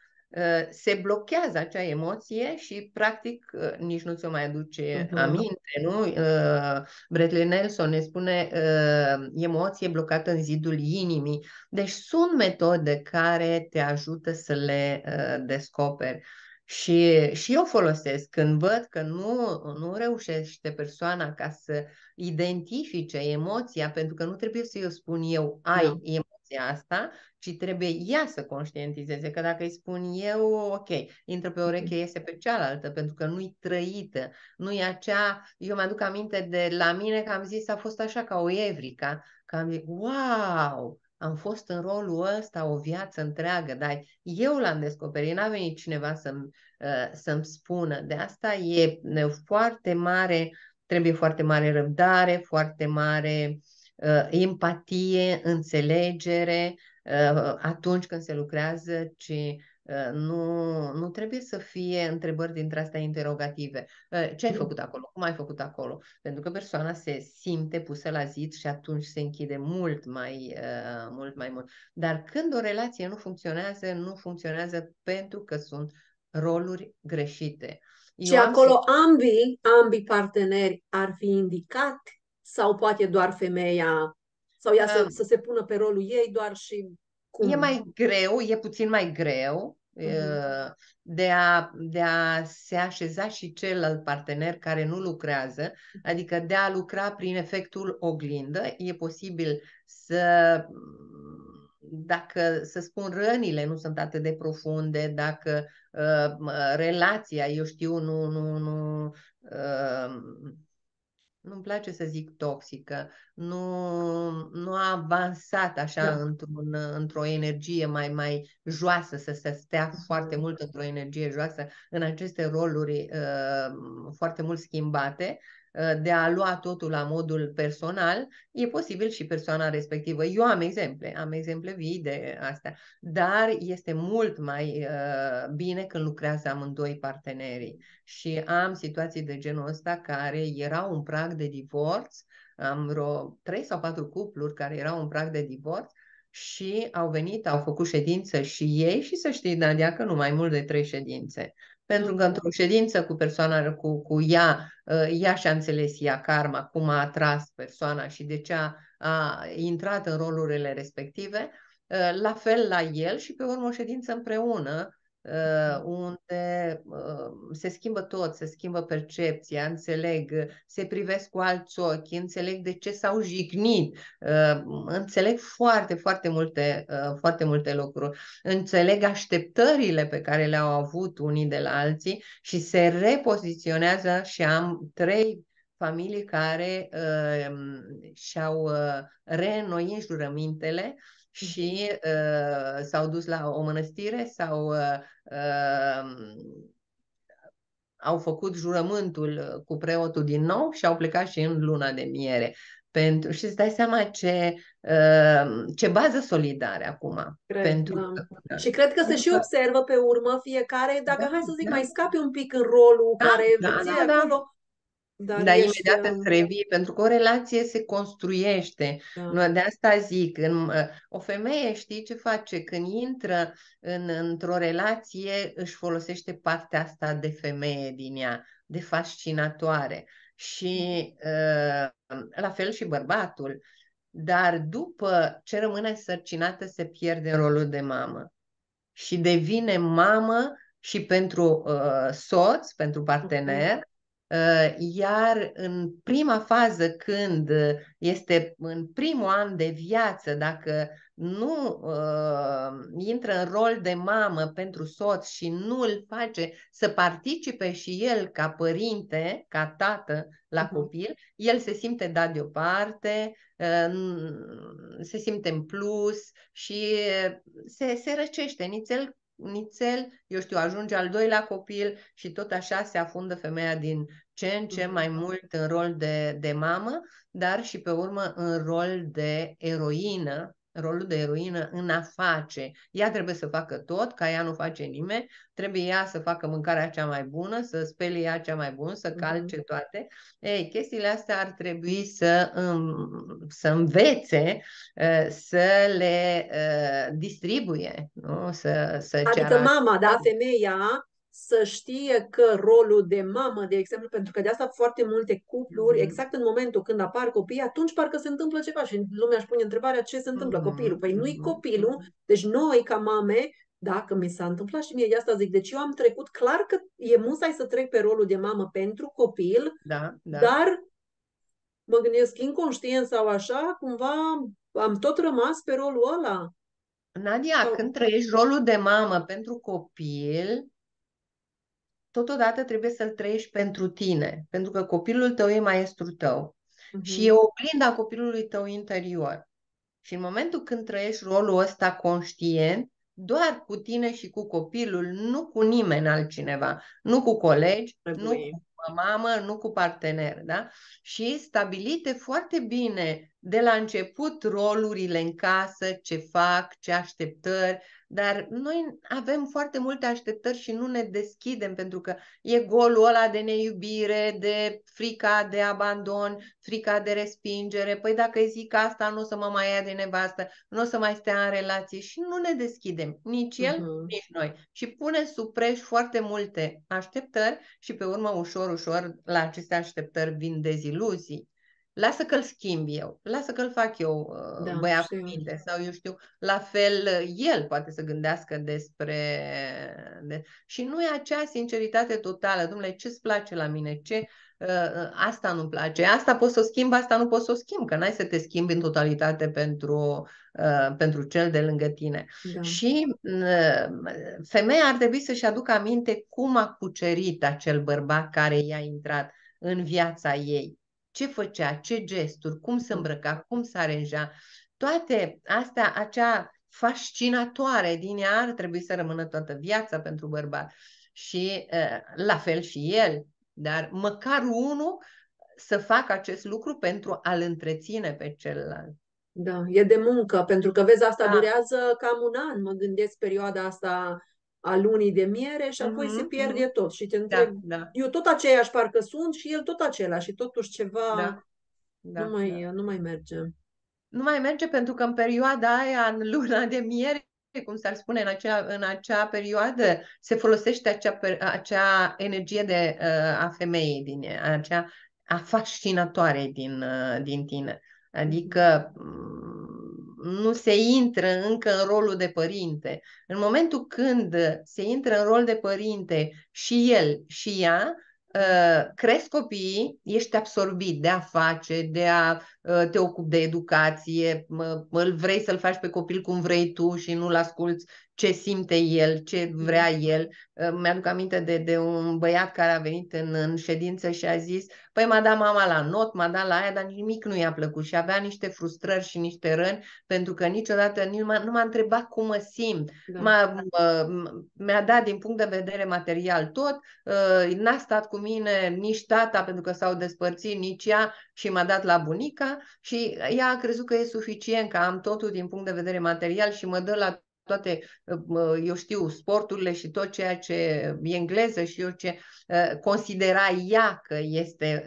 [SPEAKER 2] se blochează acea emoție și practic nici nu ți-o mai aduce uh-huh. aminte, nu? Bradley Nelson ne spune emoție blocată în zidul inimii. Deci sunt metode care te ajută să le descoperi. Și, și eu folosesc când văd că nu, nu reușește persoana ca să identifice emoția, pentru că nu trebuie să-i spun eu, ai da. emoția asta, ci trebuie ea să conștientizeze că dacă îi spun eu, ok, intră pe o ureche, iese pe cealaltă, pentru că nu-i trăită, nu-i acea, eu mi-aduc aminte de la mine că am zis, a fost așa ca o evrica, că am zis, wow, am fost în rolul ăsta o viață întreagă, dar eu l-am descoperit, n-a venit cineva să-mi, uh, să-mi spună. De asta e foarte mare, trebuie foarte mare răbdare, foarte mare uh, empatie, înțelegere uh, atunci când se lucrează, ci Ă, nu, nu trebuie să fie întrebări dintre astea interogative. Ă, ce ai făcut acolo? Cum ai făcut acolo? Pentru că persoana se simte pusă la zid și atunci se închide mult mai, ă, mult mai mult. Dar când o relație nu funcționează, nu funcționează pentru că sunt roluri greșite.
[SPEAKER 1] Eu și acolo să... ambii, ambii parteneri ar fi indicat sau poate doar femeia
[SPEAKER 2] sau ea să, să
[SPEAKER 1] se pună pe rolul ei doar și cum? E mai greu, e puțin mai greu mm de,
[SPEAKER 2] a, de a se așeza și celălalt partener care nu lucrează, adică de a lucra prin efectul oglindă. E posibil să dacă, să spun, rănile nu sunt atât de profunde, dacă uh, relația, eu știu, nu, nu, nu uh, nu-mi place să zic toxică, nu, nu a avansat așa da. într-un, într-o energie mai, mai joasă, să se stea foarte mult într-o energie joasă, în aceste roluri uh, foarte mult schimbate, Eh, de a lua totul la modul personal, e posibil și persoana respectivă. Eu am exemple, am exemple vii de astea, dar este mult mai uh, bine când lucrează amândoi partenerii. Și am situații de genul ăsta care erau un prag de divorț, am vreo trei sau patru cupluri care erau un prag de divorț și au venit, au făcut ședință și ei și să știi, Nadia, că nu mai mult de trei ședințe. Uh, pentru că într-o ședință cu persoana, cu, cu ea, ă, ea și-a înțeles ea karma, cum a atras persoana și de ce a, a intrat în rolurile respective, ă, la fel la el și pe urmă o ședință împreună Ă, unde ă, se schimbă tot, se schimbă percepția, înțeleg, se privesc cu alți ochi, înțeleg de ce s-au jignit, ă, înțeleg foarte, foarte multe, foarte multe lucruri, înțeleg așteptările pe care le-au avut unii de la alții și se repoziționează și am trei familii care uh, și-au uh, jurămintele și uh, s-au dus la o mănăstire, sau au uh, uh, au făcut jurământul cu preotul din nou și au plecat și în luna de miere. Pentru, și îți dai seama ce, uh, ce bază solidare acum. Cred, pentru da. Că, și
[SPEAKER 1] cred că se și exact. observă pe urmă fiecare, dacă da, hai să zic, da. mai scapi un pic în rolul da, care da, ține da, da, acolo, dar, Dar ești... imediat îți uh,
[SPEAKER 2] revii, pentru că o relație se construiește. Da. De asta zic, în, uh, o femeie știi ce face? Când intră în, într-o relație, își folosește partea asta de femeie din ea, de fascinatoare. Și uh, la fel și bărbatul. Dar după ce rămâne sărcinată, se pierde rolul de mamă. Și devine mamă și pentru uh, soț, pentru partener, uh-huh Ă, iar în prima fază, când este în primul an de viață, dacă nu uh, intră în rol de mamă pentru soț și nu îl face să participe și el ca părinte, ca tată la copil, el se simte dat deoparte, uh, se simte în plus și se, se răcește nițel nițel, eu știu, ajunge al doilea copil și tot așa se afundă femeia din ce în ce mai mm-hmm. mult în rol de, de mamă, dar și pe urmă în rol de eroină rolul de eroină în a face. Ea trebuie să facă tot, ca ea nu face nimeni, trebuie ea să facă mâncarea cea mai bună, să spele ea cea mai bună, să mhm. calce toate. Ei, chestiile astea ar trebui să, um, să învețe, uh, să le
[SPEAKER 1] uh, distribuie,
[SPEAKER 2] nu? să, să Adică ceară... mama,
[SPEAKER 1] da, femeia, să știe că rolul de mamă, de exemplu, pentru că de asta foarte multe cupluri, mm-hmm. exact în momentul când apar copii, atunci parcă se întâmplă ceva și lumea își pune întrebarea ce se întâmplă mm-hmm. copilul. Păi nu-i mm-hmm. copilul, deci noi ca mame, dacă mi s-a întâmplat și mie de asta zic, deci eu am trecut, clar că e musai să trec pe rolul de mamă pentru copil,
[SPEAKER 2] da, da. dar
[SPEAKER 1] mă gândesc inconștient sau așa, cumva am tot rămas pe rolul ăla. Nadia, sau... când trăiești rolul de mamă pentru copil,
[SPEAKER 2] totodată trebuie să-l trăiești pentru tine, pentru că copilul tău e maestru tău uh-huh. și e oglinda copilului tău interior. Și în momentul când trăiești rolul ăsta conștient, doar cu tine și cu copilul, nu cu nimeni altcineva, nu cu colegi, Trebuie. nu cu mamă, nu cu partener, da? Și stabilite foarte bine de la început rolurile în casă, ce fac, ce așteptări, dar noi avem foarte multe așteptări și nu ne deschidem pentru că e golul ăla de neiubire, de frica de abandon, frica de respingere. Păi dacă îi zic asta, nu o să mă mai ia de nevastă, nu o să mai stea în relație și nu ne deschidem. Nici el, uh-huh. nici noi. Și pune sub preș foarte multe așteptări și pe urmă ușor, ușor la aceste așteptări vin deziluzii lasă că-l schimb eu, lasă că-l fac eu uh, da, cu minte sau eu știu, la fel uh, el poate să gândească despre... De... Și nu e acea sinceritate totală, domnule, ce-ți place la mine, ce... Uh, asta nu-mi place, asta pot să o schimb, asta nu pot să o schimb, că n-ai să te schimbi în totalitate pentru, pentru cel de lângă tine. Da. Și femeia ar trebui să-și aducă aminte cum a cucerit acel bărbat care i-a intrat în viața ei ce făcea, ce gesturi, cum se mm. îmbrăca, cum se aranja. Toate astea, acea fascinatoare din ea ar trebui să rămână toată viața pentru bărbat. Și la fel și el, dar măcar unul să facă acest lucru pentru a-l întreține pe celălalt.
[SPEAKER 1] Da, e de muncă, pentru că vezi, asta da. durează cam un an, mă gândesc, perioada asta a lunii de miere și apoi mm-hmm. se pierde mm-hmm. tot și te da, întreb, da, da. eu tot aceeași parcă sunt și el tot același și totuși ceva da, da, nu, mai, da. nu mai merge.
[SPEAKER 2] Nu mai merge pentru că în perioada aia, în luna de miere, cum s-ar spune, în acea, în acea perioadă se folosește acea, acea energie de, uh, a femeii, din, acea a fascinatoare din, uh, din tine. Adică mm. Mm, nu se intră încă în rolul de părinte. În momentul când se intră în rol de părinte și el și ea, ă, cresc copiii, ești absorbit de a face, de a Uh, te ocupi de educație, îl vrei să-l faci pe copil cum vrei tu și nu-l asculți ce simte el, ce vrea mm-hmm. el. Uh, mi-aduc aminte de, de un băiat care a venit în, în ședință și a zis, păi m-a dat mama la not, m-a dat la aia, dar nimic nu i-a plăcut și avea niște frustrări și niște răni, pentru că niciodată nu m-a, nu m-a întrebat cum mă simt. Da. M-a, mi-a dat din punct de vedere material tot, uh, n-a stat cu mine nici tata pentru că s-au despărțit, nici ea și m-a dat la bunica și ea a crezut că e suficient, că am totul din punct de vedere material și mă dă la toate, eu știu, sporturile și tot ceea ce e engleză și eu ce ă, considera ea că este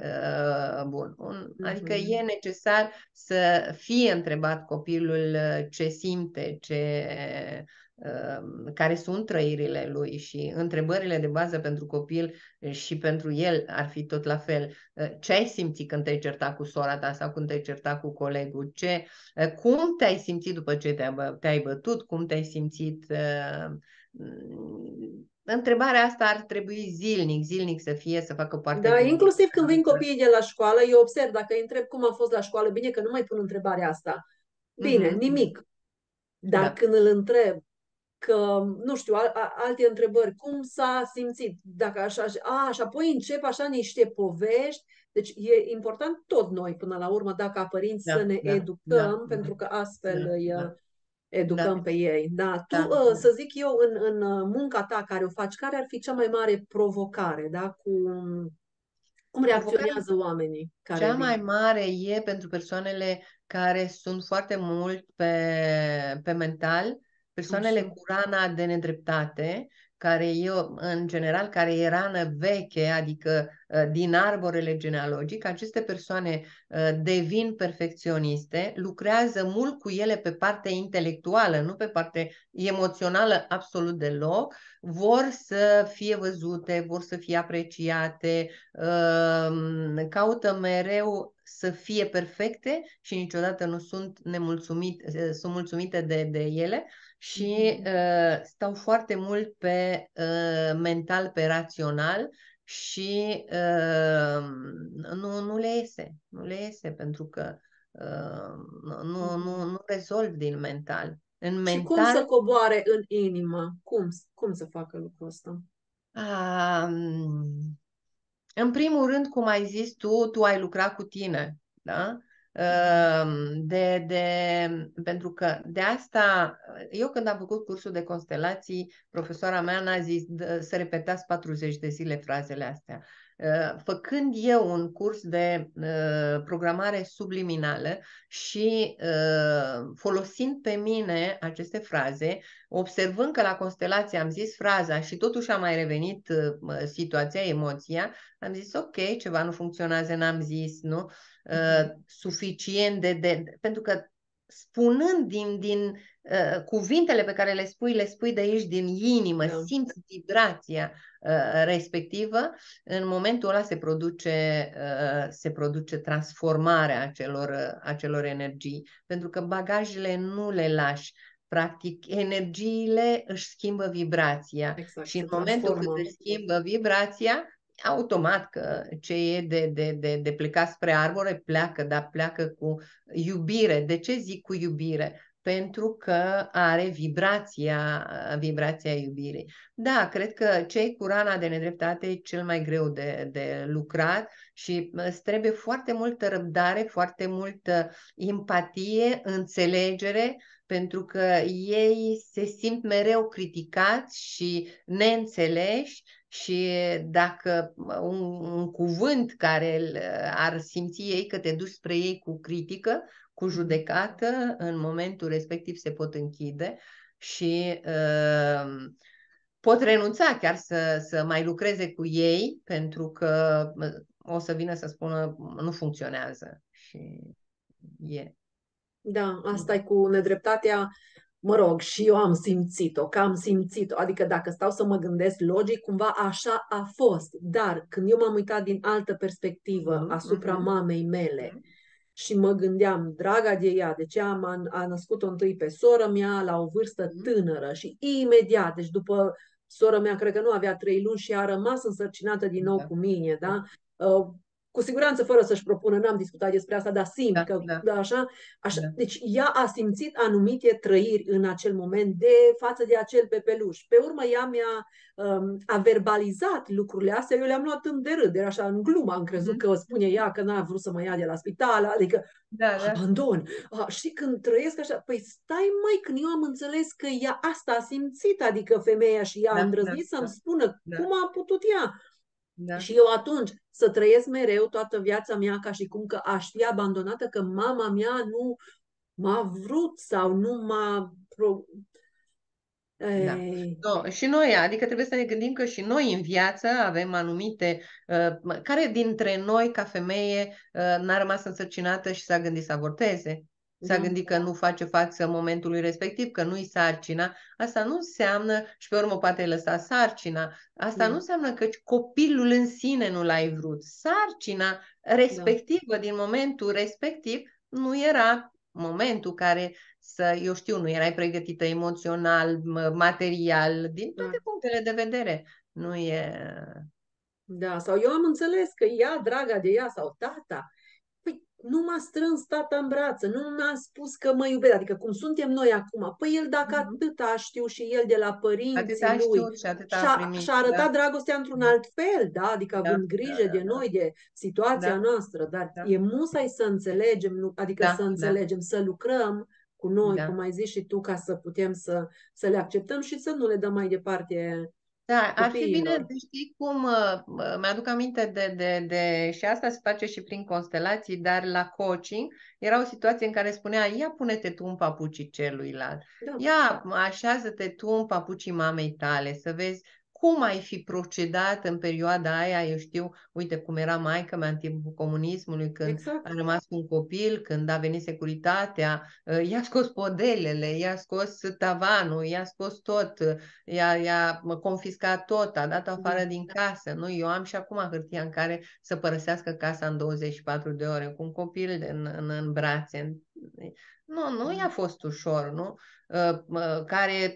[SPEAKER 2] ă, bun. Adică mhm. e necesar să fie întrebat copilul ă, ce simte, ce Um, care sunt trăirile lui și întrebările de bază pentru copil uh, și pentru el ar fi tot la fel. Uh, ce ai simțit când te-ai certat cu sora ta sau când te-ai certat cu colegul? Ce, uh, cum te-ai simțit după ce te-ai, bătut? Cum te-ai simțit? Mm, întrebarea asta ar
[SPEAKER 1] trebui zilnic, zilnic să fie, să facă parte. Da, inclusiv când vin copiii de la școală, eu observ, dacă îi întreb cum a fost la școală, bine că nu mai pun întrebarea asta. Bine, mm-hmm. nimic. Dar da. când îl întreb că, nu știu, al, alte întrebări, cum s-a simțit, dacă așa, a, și apoi încep așa niște povești, deci e important tot noi, până la urmă, dacă ca părinți da, să ne da, educăm, da, pentru că da, astfel da, îi da. educăm da. pe ei. Da, tu, da, ă, da. să zic eu, în, în ă, munca ta care o faci, care ar fi cea mai mare provocare, da, cu
[SPEAKER 2] cum reacționează
[SPEAKER 1] oamenii? Care Cea vin? mai
[SPEAKER 2] mare e pentru persoanele care sunt foarte mult pe, pe mental Persoanele cu rana de nedreptate, care eu în general, care e rană veche, adică ă, din arborele genealogic, aceste persoane ă, devin perfecționiste, lucrează mult cu ele pe partea intelectuală, nu pe partea emoțională absolut deloc, vor să fie văzute, vor să fie apreciate, ă, caută mereu să fie perfecte și niciodată nu sunt nemulțumit, sunt mulțumite de, de ele și uh, stau foarte mult pe uh, mental, pe rațional și uh, nu, nu le iese, nu le iese pentru că uh, nu, mm-hmm. nu, nu rezolv din mental. În mental... Și cum să
[SPEAKER 1] coboare în inimă? Cum, cum să facă lucrul ăsta?
[SPEAKER 2] Uh, în primul rând, cum ai zis tu, tu ai lucrat cu tine, da? Ehm, de, de, pentru că de asta, eu când am făcut cursul de constelații, profesoara mea n-a zis să repetați 40 de zile frazele astea. Uh, făcând eu un curs de uh, programare subliminală și uh, folosind pe mine aceste fraze, observând că la constelație am zis fraza și totuși a mai revenit situația, emoția, am zis ok, ceva nu funcționează, n-am zis, nu? Mhm. Suficient de, de... Pentru că spunând din, din uh, cuvintele pe care le spui, le spui de aici din inimă, da. simți vibrația uh, respectivă, în momentul ăla se produce, uh, se produce transformarea acelor, uh, acelor energii, pentru că bagajele nu le lași, practic energiile își schimbă vibrația exact, și în momentul când își schimbă vibrația, automat că ce e de, de, de, de plecat spre arbore pleacă, dar pleacă cu iubire. De ce zic cu iubire? pentru că are vibrația, vibrația iubirii. Da, cred că cei cu rana de nedreptate e cel mai greu de, de lucrat și îți trebuie foarte multă răbdare, foarte multă empatie, înțelegere, pentru că ei se simt mereu criticați și neînțeleși și dacă un, un cuvânt care uh, ar simți ei că te duci spre ei cu critică, cu judecată, în momentul respectiv se pot închide și uh, pot renunța chiar să, să mai lucreze cu ei pentru că o să vină să spună nu funcționează și e.
[SPEAKER 1] Yeah. Da, mm. asta e cu nedreptatea mă rog, și eu am simțit-o, că am simțit-o, adică dacă stau să mă gândesc logic, cumva așa a fost. Dar când eu m-am uitat din altă perspectivă mm-hmm. asupra mm-hmm. mamei mele mm-hmm. și mă gândeam, draga de ea, de ce am, a născut-o întâi pe sora mea la o vârstă mm-hmm. tânără și imediat, deci după sora mea, cred că nu avea trei luni și a rămas însărcinată din nou da. cu mine, da? da. Uh, cu siguranță fără să-și propună, n-am discutat despre asta, dar simt da, că, da. da așa, așa. Da. Deci ea a simțit anumite trăiri în acel moment de față de acel bebeluș. Pe urmă ea mi-a um, a verbalizat lucrurile astea, eu le-am luat în derâd, era așa în glumă, am crezut mm-hmm. că spune ea că n-a vrut să mă ia de la spital, adică da, da. abandon. A, și când trăiesc așa, păi stai mai când eu am înțeles că ea asta a simțit, adică femeia și ea da, a da, îndrăznit da, să-mi da. spună da. cum a putut ea. Da. Și eu atunci să trăiesc mereu toată viața mea ca și cum că aș fi abandonată, că mama mea nu m-a vrut sau nu m-a... Pro... Da. No, și noi, adică trebuie să ne gândim că și noi în
[SPEAKER 2] viață avem anumite, uh, care dintre noi ca femeie uh, n-a rămas însărcinată și s-a gândit să avorteze? S-a mhm. gândit că nu face față momentului respectiv, că nu-i sarcina. Asta nu înseamnă, și pe urmă poate ai lăsat sarcina, asta da. nu înseamnă că copilul în sine nu l-ai vrut. Sarcina respectivă, da. din momentul respectiv, nu era momentul care să, eu știu, nu erai pregătită emoțional, material, din da. toate da. punctele de vedere. Nu e...
[SPEAKER 1] Da, sau eu am înțeles că ea, draga de ea, sau tata, nu m-a strâns tata în brață, nu mi-a spus că mă iubește, adică cum suntem noi acum. Păi el dacă mm-hmm. atâta știu și el de la părinții atâta lui și, atâta și-a, primit, și-a arătat da. dragostea într-un da. alt fel, da? adică da, având grijă da, da, de da. noi, de situația da. noastră, dar da. e musai să înțelegem, adică da, să da. înțelegem, da. să lucrăm cu noi, da. cum ai zis și tu, ca să putem să, să le acceptăm și să nu le dăm mai departe da, ar fi bine să știi
[SPEAKER 2] cum, uh, mi-aduc aminte de, de, de, și asta se face și prin constelații, dar la coaching era o situație în care spunea, ia pune-te tu în papucii celuilalt, da. ia așează-te tu în papucii mamei tale, să vezi cum ai fi procedat în perioada aia, eu știu, uite cum era maica mea în timpul comunismului, când exact. a rămas cu un copil, când a venit securitatea, ă, i-a scos podelele, i-a scos tavanul, i-a scos tot, i-a, i-a confiscat tot, a dat afară mm. din casă. Nu, eu am și acum hârtia în care să părăsească casa în 24 de ore, cu un copil în, în, în brațe, nu, nu i-a mm. fost ușor, nu? Ă, care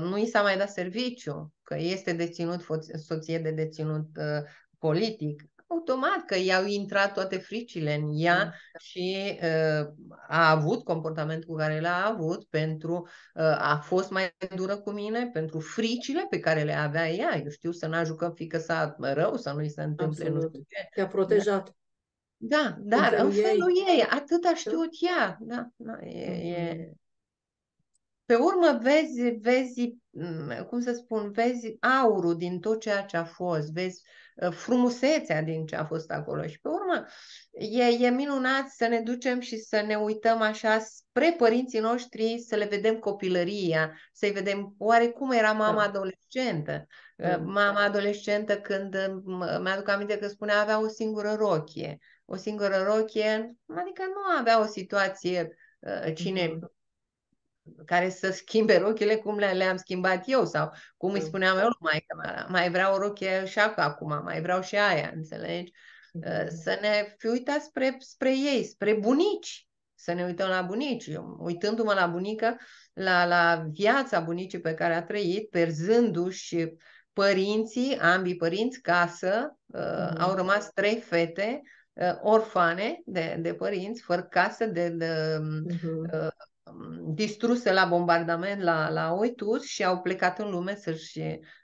[SPEAKER 2] nu i s-a mai dat serviciu că este deținut, soție de deținut uh, politic, automat că i-au intrat toate fricile în ea mm. și uh, a avut comportamentul cu care l-a avut pentru uh, a fost mai dură cu mine, pentru fricile pe care le avea ea. Eu știu să nu ajucăm fică sa rău, să nu-i se întâmple Absolut. nu știu ce. Te-a protejat. Da. dar în felul, în felul ei. ei, atâta da. știut ea. Da, da, e, e, mm-hmm. Pe urmă vezi, vezi, mm, cum să spun, vezi aurul din tot ceea ce a fost, vezi uh, frumusețea din ce a fost acolo și pe urmă e, e minunat să ne ducem și să ne uităm așa spre părinții noștri, să le vedem copilăria, să-i vedem oare cum era mama da. adolescentă. Da. Uh, mama adolescentă când, mi-aduc aminte că spunea, avea o singură rochie. O singură rochie, adică nu avea o situație uh, mhm. cine care să schimbe rochile cum le, le-am schimbat eu sau cum îi mm. spuneam eu mai mea, mai vreau o rochie și acum, mai vreau și aia, înțelegi? Mm-hmm. Ă, să ne fi uitat spre, spre ei, spre bunici, să ne uităm la bunici. Eu, uitându-mă la bunică, la, la viața bunicii pe care a trăit, perzându-și părinții, ambii părinți, casă, mm. au rămas trei fete ă, orfane de, de părinți, fără casă, de, de mm-hmm. Um, distruse la bombardament la, la oitus și au plecat în lume să-și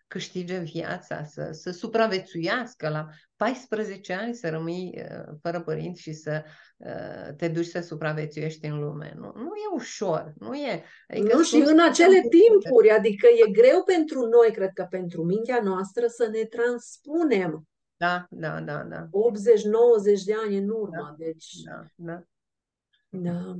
[SPEAKER 2] câștige viața, să, să supraviețuiască. La 14 ani să rămâi uh, fără părinți și să
[SPEAKER 1] uh, te duci să supraviețuiești în lume. Nu, nu e ușor, nu e... Adică nu, și în acele timpuri, adică e greu pentru noi, cred că pentru mintea noastră, să ne transpunem. Da, da, da, da. 80-90 de ani în urmă, da, deci... Da, da. Da.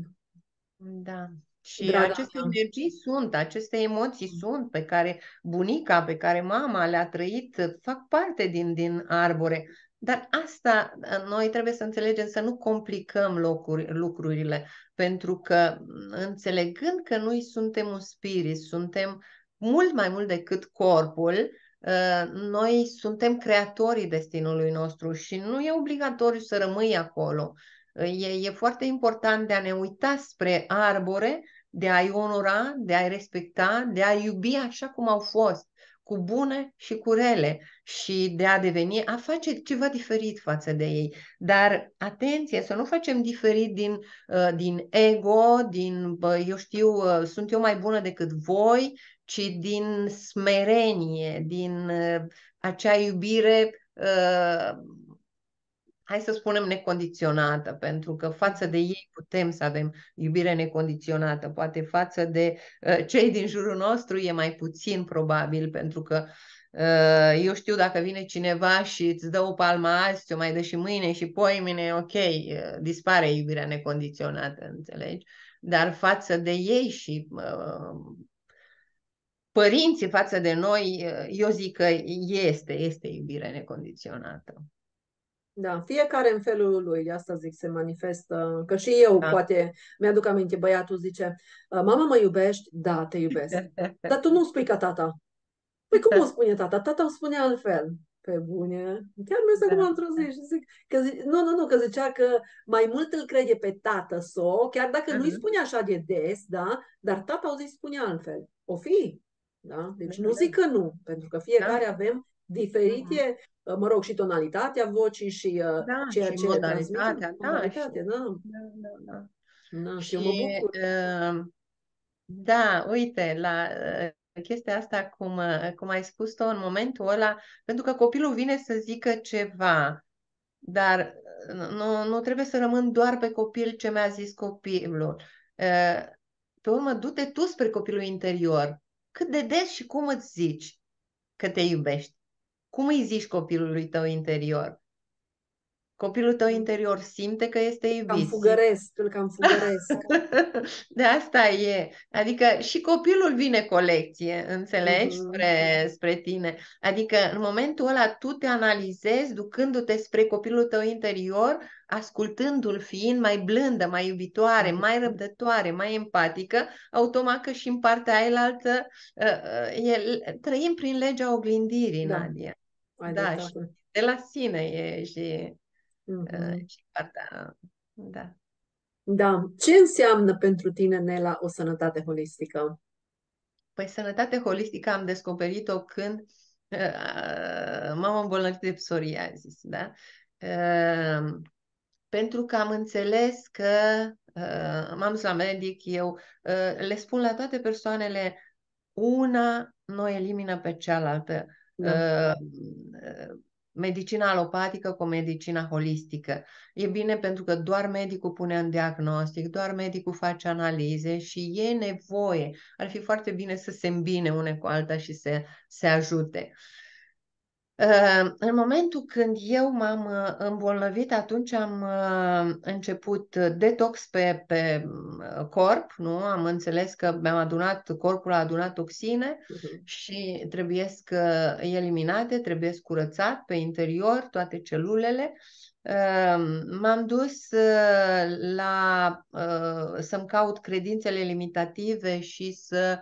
[SPEAKER 1] Da. Și da, aceste da, energii
[SPEAKER 2] sunt, aceste emoții mm. sunt pe care bunica, pe care mama le-a trăit, fac parte din, din arbore. Dar asta noi trebuie să înțelegem, să nu complicăm locuri, lucrurile, pentru că înțelegând că noi suntem un spirit, suntem mult mai mult decât corpul, ă, noi suntem creatorii destinului nostru și nu e obligatoriu să rămâi acolo. E, e foarte important de a ne uita spre arbore, de a-i onora, de a-i respecta, de a iubi așa cum au fost, cu bune și cu rele și de a deveni, a face ceva diferit față de ei. Dar atenție, să nu facem diferit din, uh, din ego, din, eu știu, uh, sunt eu mai bună decât voi, ci din smerenie, din uh, acea iubire hai să spunem, necondiționată, pentru că față de ei putem să avem iubire necondiționată, poate față de uh, cei din jurul nostru e mai puțin probabil, pentru că uh, eu știu dacă vine cineva și îți dă o palmă azi, ți-o mai dă și mâine și poimine, ok, uh, dispare iubirea necondiționată, înțelegi? Dar față de ei și uh, părinții față de noi, uh, eu zic că este, este iubire necondiționată.
[SPEAKER 1] Da, fiecare în felul lui, de asta zic, se manifestă. Că și eu, da. poate, mi-aduc aminte, băiatul zice, uh, mama mă iubești? Da, te iubesc. Dar tu nu spui ca tata. Păi cum o spune tata? Tata o spune altfel. Pe bune. Chiar mi-o da. într-o zi și zic, că zic, nu, nu, nu, că zicea că mai mult îl crede pe tată so, chiar dacă uh-huh. nu-i mhm. spune așa de des, da, dar tata o zi spune altfel. O fi, da? Deci nu zic că nu, pentru că fiecare da. avem diferite, da. mă rog, și tonalitatea vocii și uh, da, ceea și ce modalitatea, da, modalitatea, și, da. da, da, da.
[SPEAKER 2] da și, și eu mă bucur. Uh, da, uite, la uh, chestia asta, cum, cum ai spus-o în momentul ăla, pentru că copilul vine să zică ceva, dar nu, nu trebuie să rămân doar pe copil ce mi-a zis copilul. Pe urmă, du-te tu spre copilul interior. Cât de des și cum îți zici că te iubești? Cum îi zici copilului tău interior? Copilul tău interior simte că este iubit. Cam fugăresc, îl cam fugăresc. de asta e. Adică și copilul vine colecție, înțelegi, mm-hmm. spre, spre tine. Adică în momentul ăla tu te analizezi ducându-te spre copilul tău interior, ascultându-l fiind mai blândă, mai iubitoare, mai mhm. răbdătoare, mai empatică, automat că și în partea aia altă, ă, ă, e, trăim prin legea oglindirii, da. Nadia. Mai Da, și
[SPEAKER 1] de la sine e și, mm-hmm. Uh, și partea, da. Da. Ce înseamnă pentru tine, Nela, o sănătate holistică? Păi sănătate holistică am descoperit-o când uh,
[SPEAKER 2] m-am îmbolnăvit de psoriazis, da? Uh, pentru că am înțeles că uh, m-am dus la medic, eu uh, le spun la toate persoanele, una nu elimină pe cealaltă da. Ehm, medicina alopatică cu medicina holistică. E bine pentru că doar medicul pune în diagnostic, doar medicul face analize și e nevoie. Ar fi foarte bine să se îmbine une cu alta și să se ajute. Uh, Ehm, în momentul când eu m-am uh, îmbolnăvit, atunci am uh, început detox pe, pe uh, corp, nu? Am înțeles că mi-am adunat, corpul a adunat toxine uh-huh. și trebuie să eliminate, trebuie să curățat pe interior toate celulele. Ehm, m-am dus la să-mi caut credințele limitative și să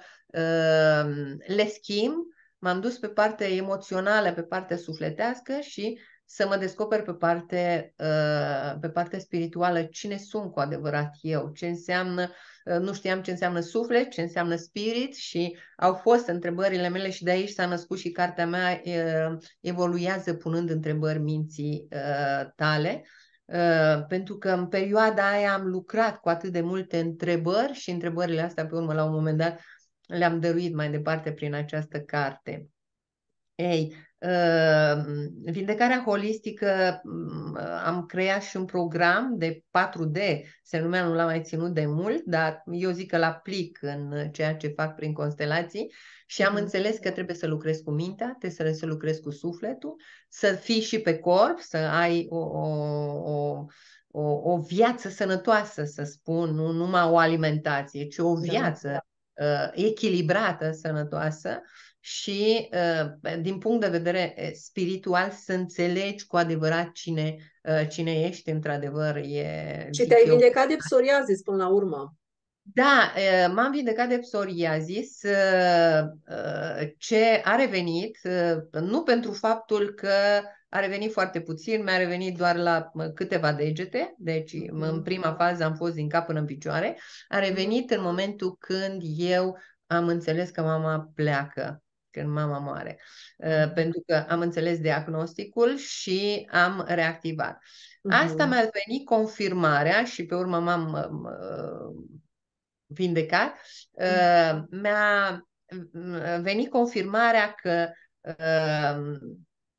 [SPEAKER 2] le schimb m-am dus pe partea emoțională, pe partea sufletească și să mă descoper pe, parte, uh, pe partea spirituală cine sunt cu adevărat eu, ce înseamnă, uh, nu știam ce înseamnă suflet, ce înseamnă spirit și au fost întrebările mele și de aici s-a născut și cartea mea uh, evoluează punând întrebări minții tale, pentru că în perioada aia am lucrat cu atât de multe întrebări și întrebările astea pe urmă la un moment dat le-am dăruit mai departe prin această carte. Ei, uh, vindecarea holistică, mm, am creat și un program de 4D, se numea, nu l-am mai ținut de mult, dar eu zic că l-aplic în ceea ce fac prin constelații și am mhm. înțeles că trebuie să lucrezi cu mintea, trebuie să lucrezi cu sufletul, să fii și pe corp, să ai o, o, o o, o viață sănătoasă, să spun, nu numai o alimentație, ci o viață, da. Uh, echilibrată, sănătoasă și uh, din punct de vedere uh, spiritual să înțelegi cu adevărat cine, cine ești, într-adevăr. E, și te-ai vindecat
[SPEAKER 1] de psoriazis până la urmă.
[SPEAKER 2] Da, m-am vindecat de psoriazis ce a revenit nu pentru faptul că a revenit foarte puțin, mi-a revenit doar la câteva degete, deci în mm-hmm. prima fază am fost din cap până în picioare, a mm-hmm. revenit în momentul când eu am înțeles că mama pleacă când mama moare, ă, mm-hmm. pentru că am înțeles diagnosticul și am reactivat. Asta mi-a venit confirmarea și pe urmă m-am vindecat. Ă, mi-a venit confirmarea că ă,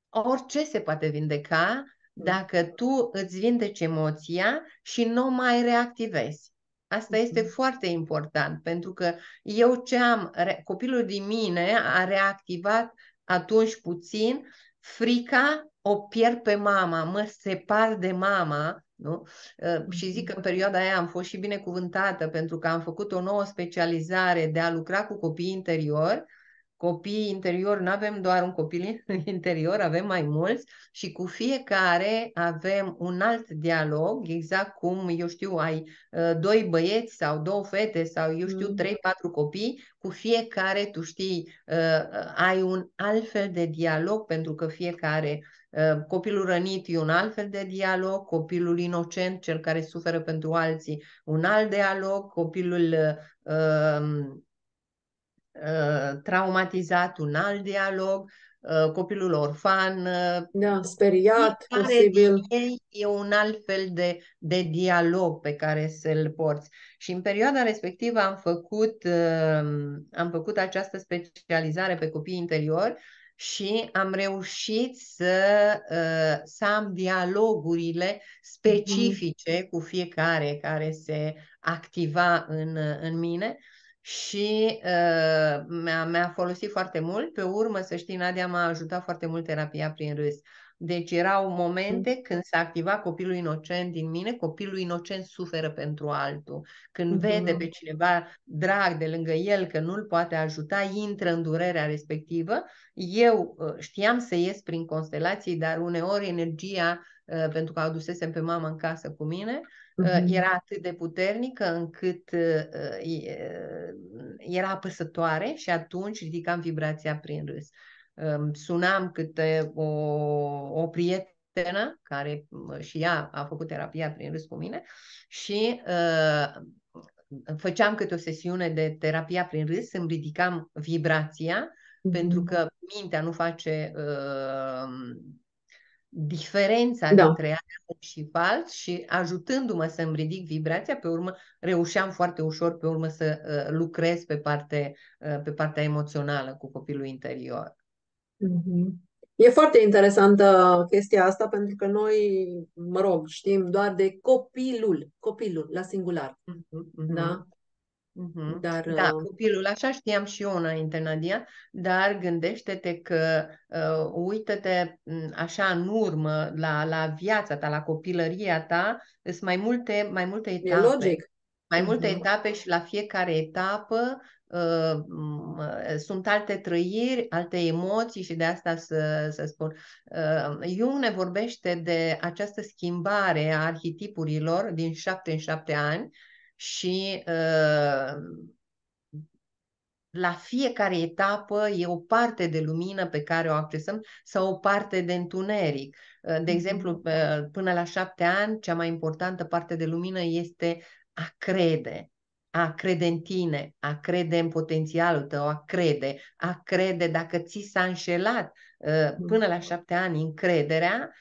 [SPEAKER 2] orice se poate vindeca mm. dacă tu îți vindeci emoția și nu mai reactivezi. Asta mm-hmm. este foarte important, pentru că eu ce am, copilul din mine a reactivat atunci puțin frica, o pierd pe mama, mă separ de mama, nu? Ă, și zic că în mm-hmm. perioada aia am fost și binecuvântată pentru că am făcut o nouă specializare de a lucra cu copii interiori copii interior, nu avem doar un copil [LAUGHS] interior, avem mai mulți și cu fiecare avem un alt dialog, exact cum, eu știu, ai uh, doi băieți sau două fete sau, eu știu, mm. trei, patru copii, cu fiecare, tu știi, uh, ai un alt fel de dialog pentru că fiecare Copilul rănit e un alt fel de dialog, copilul inocent, cel care suferă pentru alții, un alt dialog, copilul uh, Uh, traumatizat, un alt dialog, uh, copilul orfan. Uh, da, speriat, posibil. Ei e un alt fel de, de dialog pe care să-l porți. Și în perioada respectivă am făcut, am făcut această specializare pe copii interior și am reușit să, să am dialogurile mhm. specifice mm-hmm. cu fiecare care se activa în, în mine. Uh, și uh, mi-a, folosit foarte mult. Pe urmă, să știi, Nadia m-a ajutat foarte mult terapia prin râs. Deci erau mm. momente când s-a activa copilul inocent din mine, copilul inocent suferă pentru altul. Când mm-hmm. vede pe cineva drag de lângă el că nu-l poate ajuta, intră în durerea respectivă. Eu uh, știam să ies prin constelații, dar uneori energia, uh, pentru că adusesem pe mama în casă cu mine, era atât de puternică încât uh, uh, era apăsătoare și atunci ridicam vibrația prin râs. Um, sunam câte o, o prietenă care uh, și ea a făcut terapia prin râs cu mine și făceam câte o sesiune de terapia prin râs, îmi ridicam vibrația mm-hmm. pentru că mintea nu face uh, diferența da. dintre aer și fals și ajutându-mă să-mi ridic vibrația, pe urmă reușeam foarte ușor pe urmă să uh, lucrez pe, parte, uh, pe partea emoțională cu copilul interior.
[SPEAKER 1] Mm-hmm. E foarte interesantă chestia asta pentru că noi, mă rog, știm doar de copilul, copilul la singular. Mm-hmm. Da? Mm-hmm. Dar, da, uh,
[SPEAKER 2] copilul, așa știam și eu înainte, Nadia, dar gândește-te că uh, uită-te mm, așa în urmă la, la viața ta, la copilăria ta, sunt mai multe, mai multe etape. E logic. Mai multe uh-huh. etape și la fiecare etapă uh, sunt alte trăiri, alte emoții și de asta să, să spun. Uh, Jung ne vorbește de această schimbare a arhetipurilor din șapte în șapte ani, și uh, la fiecare etapă e o parte de lumină pe care o accesăm sau o parte de întuneric. Uh, de exemplu, uh, până la șapte ani, cea mai importantă parte de lumină este a crede, a crede în tine, a crede în potențialul tău, a crede, a crede dacă ți s-a înșelat până la șapte ani încrederea,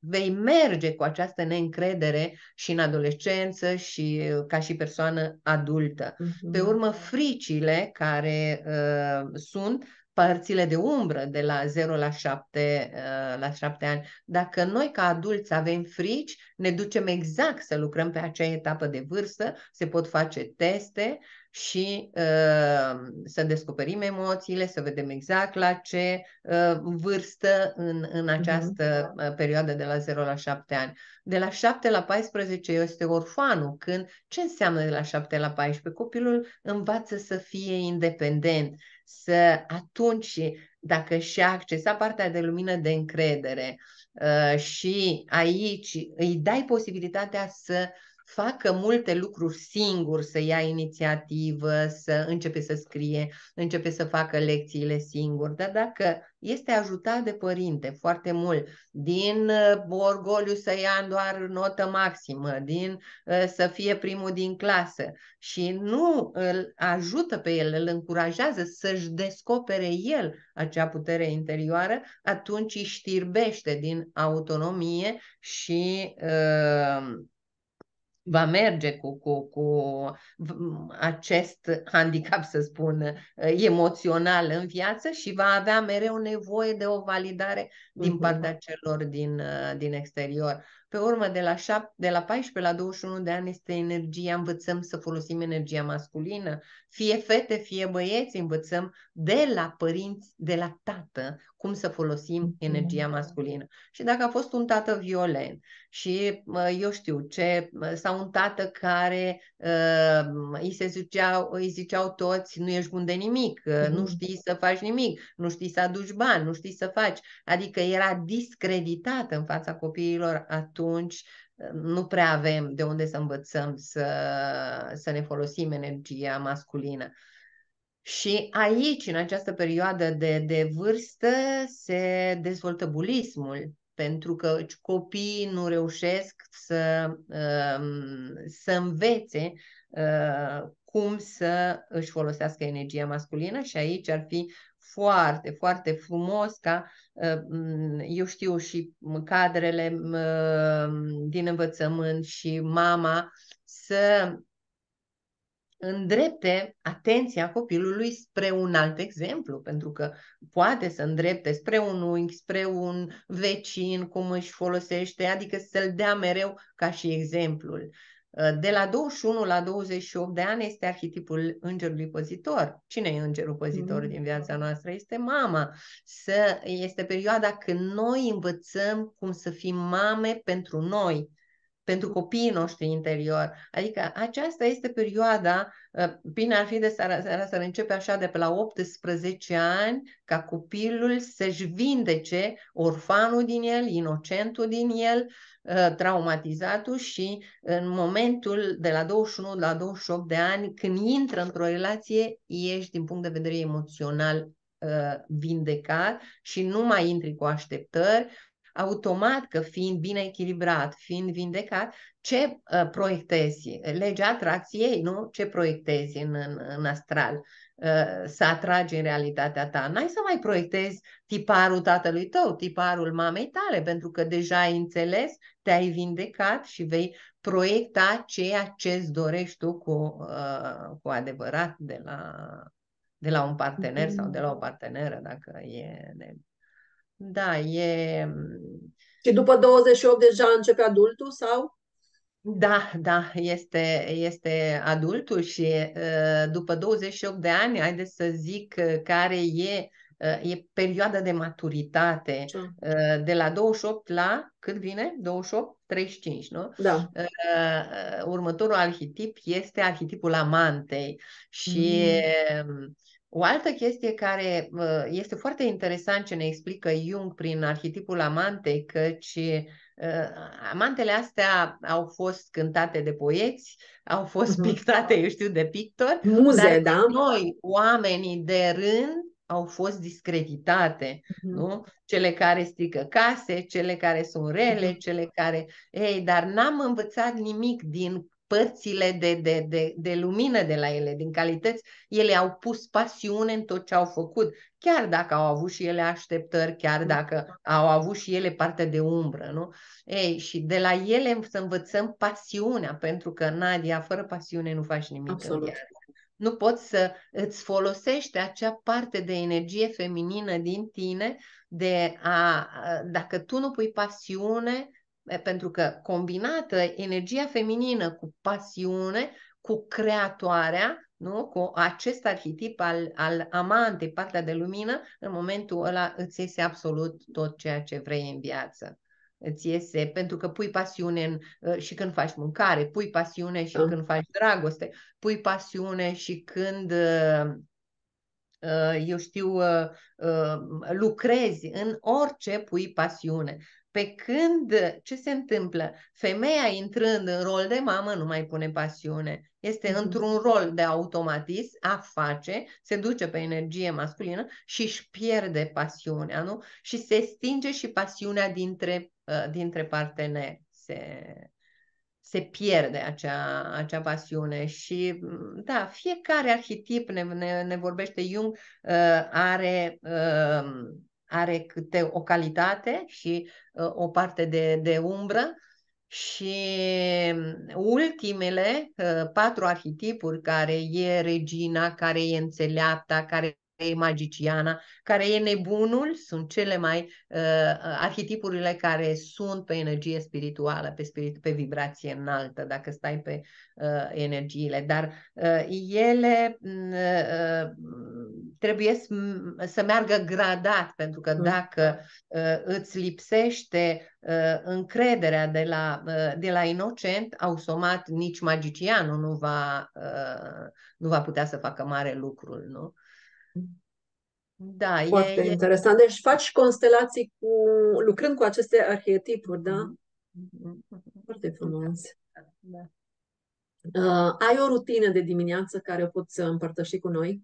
[SPEAKER 2] vei merge cu această neîncredere și în adolescență și uh, ca și persoană adultă. Mm-hmm. Pe urmă, fricile care uh, sunt părțile de umbră de la 0 la 7, uh, la 7 ani. Dacă noi ca adulți avem frici, ne ducem exact să lucrăm pe acea etapă de vârstă, se pot face teste și uh, să descoperim emoțiile, să vedem exact la ce uh, vârstă în, în mhm. această uh, perioadă de la 0 la 7 ani. De la 7 la 14 este orfanul, când ce înseamnă de la 7 la 14? Copilul învață să fie independent, să atunci dacă și-a accesat partea de lumină de încredere uh, și aici îi dai posibilitatea să uh, facă multe lucruri singur, să ia inițiativă, să începe să scrie, începe să facă lecțiile singur. Dar dacă este ajutat de părinte foarte mult, din uh, orgoliu să ia doar notă maximă, din uh, să fie primul din clasă și nu îl ajută pe el, îl încurajează să-și descopere el acea putere interioară, atunci îi știrbește din autonomie și uh, va merge cu, cu, cu acest handicap, să spun, uh, emoțional în viață și va avea mereu nevoie de o validare din mm-hmm. partea celor din, uh, din exterior. Pe urmă, de la, șap, de la 14 la 21 de ani este energia, învățăm să folosim energia masculină. Fie fete, fie băieți, învățăm de la părinți, de la tată, cum să folosim mm-hmm. energia masculină. Și dacă a fost un tată violent și eu știu ce, sau un tată care ă, îi se zicea, îi ziceau toți, nu ești bun de nimic, mm-hmm. nu știi să faci nimic, nu știi să aduci bani, nu știi să faci. Adică era discreditat în fața copiilor atunci atunci uh, nu prea avem de unde să învățăm să, să ne folosim energia masculină. Și aici, în această perioadă de, de vârstă, se dezvoltă bulismul, pentru că copiii nu reușesc să, um, să învețe uh, cum să își folosească energia masculină și aici ar fi foarte, foarte frumos ca, uh, eu știu, și cadrele din învățământ și mama să îndrepte atenția copilului spre un alt exemplu, pentru că poate să îndrepte spre un unghi, spre un vecin, cum își folosește, adică să-l dea mereu ca și exemplul. Uh, de la 21 la 28 de ani este arhetipul îngerului păzitor. Cine e îngerul păzitor mm. din viața noastră? Este mama. Să, este perioada când noi învățăm cum să fim mame pentru noi pentru copiii noștri interior. Adică aceasta este perioada, ă, bine ar fi de să, să începe așa de pe la 18 ani, ca copilul să-și vindece orfanul din el, inocentul din el, ă, traumatizatul și în momentul de la 21 la 28 de ani, când intră într-o relație, ești din punct de vedere emoțional ă, vindecat și nu mai intri cu așteptări automat că fiind bine echilibrat, fiind vindecat, ce uh, proiectezi? Legea atracției, nu? Ce proiectezi în, în, în astral? Uh, să atragi în realitatea ta. N-ai să mai proiectezi tiparul tatălui tău, tiparul mamei tale, pentru că deja ai înțeles, te-ai vindecat și vei proiecta ceea ce îți dorești tu cu, uh, cu adevărat de la, de la un partener sau de la o parteneră, dacă e nevoie.
[SPEAKER 1] Da, e... Și după 28 deja începe adultul sau?
[SPEAKER 2] Da, da, este, este adultul și ă, după 28 de ani, haideți să zic ă, care e, ă, e perioada de maturitate. De la 28 la cât vine? 28? 35, nu? Da. Următorul arhetip este arhetipul amantei și mm. O altă chestie care este foarte interesant ce ne explică Jung prin arhetipul amantei, căci ă, amantele astea au fost cântate de poeți, au fost mhm. pictate, eu știu, de pictori. Muze, dar da? Noi, oamenii de rând, au fost discreditate, uh-huh. nu? Cele care strică case, cele care sunt rele, uh-huh. cele care... Ei, dar n-am învățat nimic din părțile de, de, de, de lumină de la ele, din calități, ele au pus pasiune în tot ce au făcut, chiar dacă au avut și ele așteptări, chiar da. dacă au avut și ele parte de umbră, nu? Ei, și de la ele să învățăm pasiunea, pentru că, Nadia, fără pasiune nu faci nimic Absolut. în viață. Nu poți să îți folosești acea parte de energie feminină din tine de a, dacă tu nu pui pasiune, pentru că combinată energia feminină cu pasiune, cu creatoarea, nu? cu acest arhetip al, al amantei, partea de lumină, în momentul ăla îți iese absolut tot ceea ce vrei în viață. Îți iese pentru că pui pasiune în, ă, și când faci mâncare, pui pasiune și da. când faci dragoste, pui pasiune și când ă, ă, eu știu, lucrezi în orice pui pasiune. Pe când, ce se întâmplă? Femeia intrând în rol de mamă nu mai pune pasiune. Este mm-hmm. într-un rol de automatism, a face, se duce pe energie masculină și își pierde pasiunea, nu? Și se stinge și pasiunea dintre, ă, dintre parteneri. Se, se pierde acea, acea pasiune și da, fiecare arhetip ne, ne, ne vorbește Jung uh, are uh, are câte o calitate și uh, o parte de, de umbră și mm, ultimele uh, patru arhetipuri care e regina, care e înțeleapta, care e magiciana, care e nebunul, sunt cele mai uh, arhetipurile care sunt pe energie spirituală, pe, spirit, pe vibrație înaltă, dacă stai pe uh, energiile. Dar uh, ele mm, uh, trebuie să, mm, să meargă gradat, pentru că mm. dacă uh, îți lipsește uh, încrederea de la, uh, de la inocent, automat nici magicianul nu va, uh, nu va putea să facă mare lucrul,
[SPEAKER 1] nu? Da, Foarte e, interesant. Deci faci constelații cu, lucrând cu aceste arhetipuri, da? Mm-hmm. Foarte frumos. Da, da. da. Uh, ai o rutină de dimineață care o poți uh, împărtăși cu noi?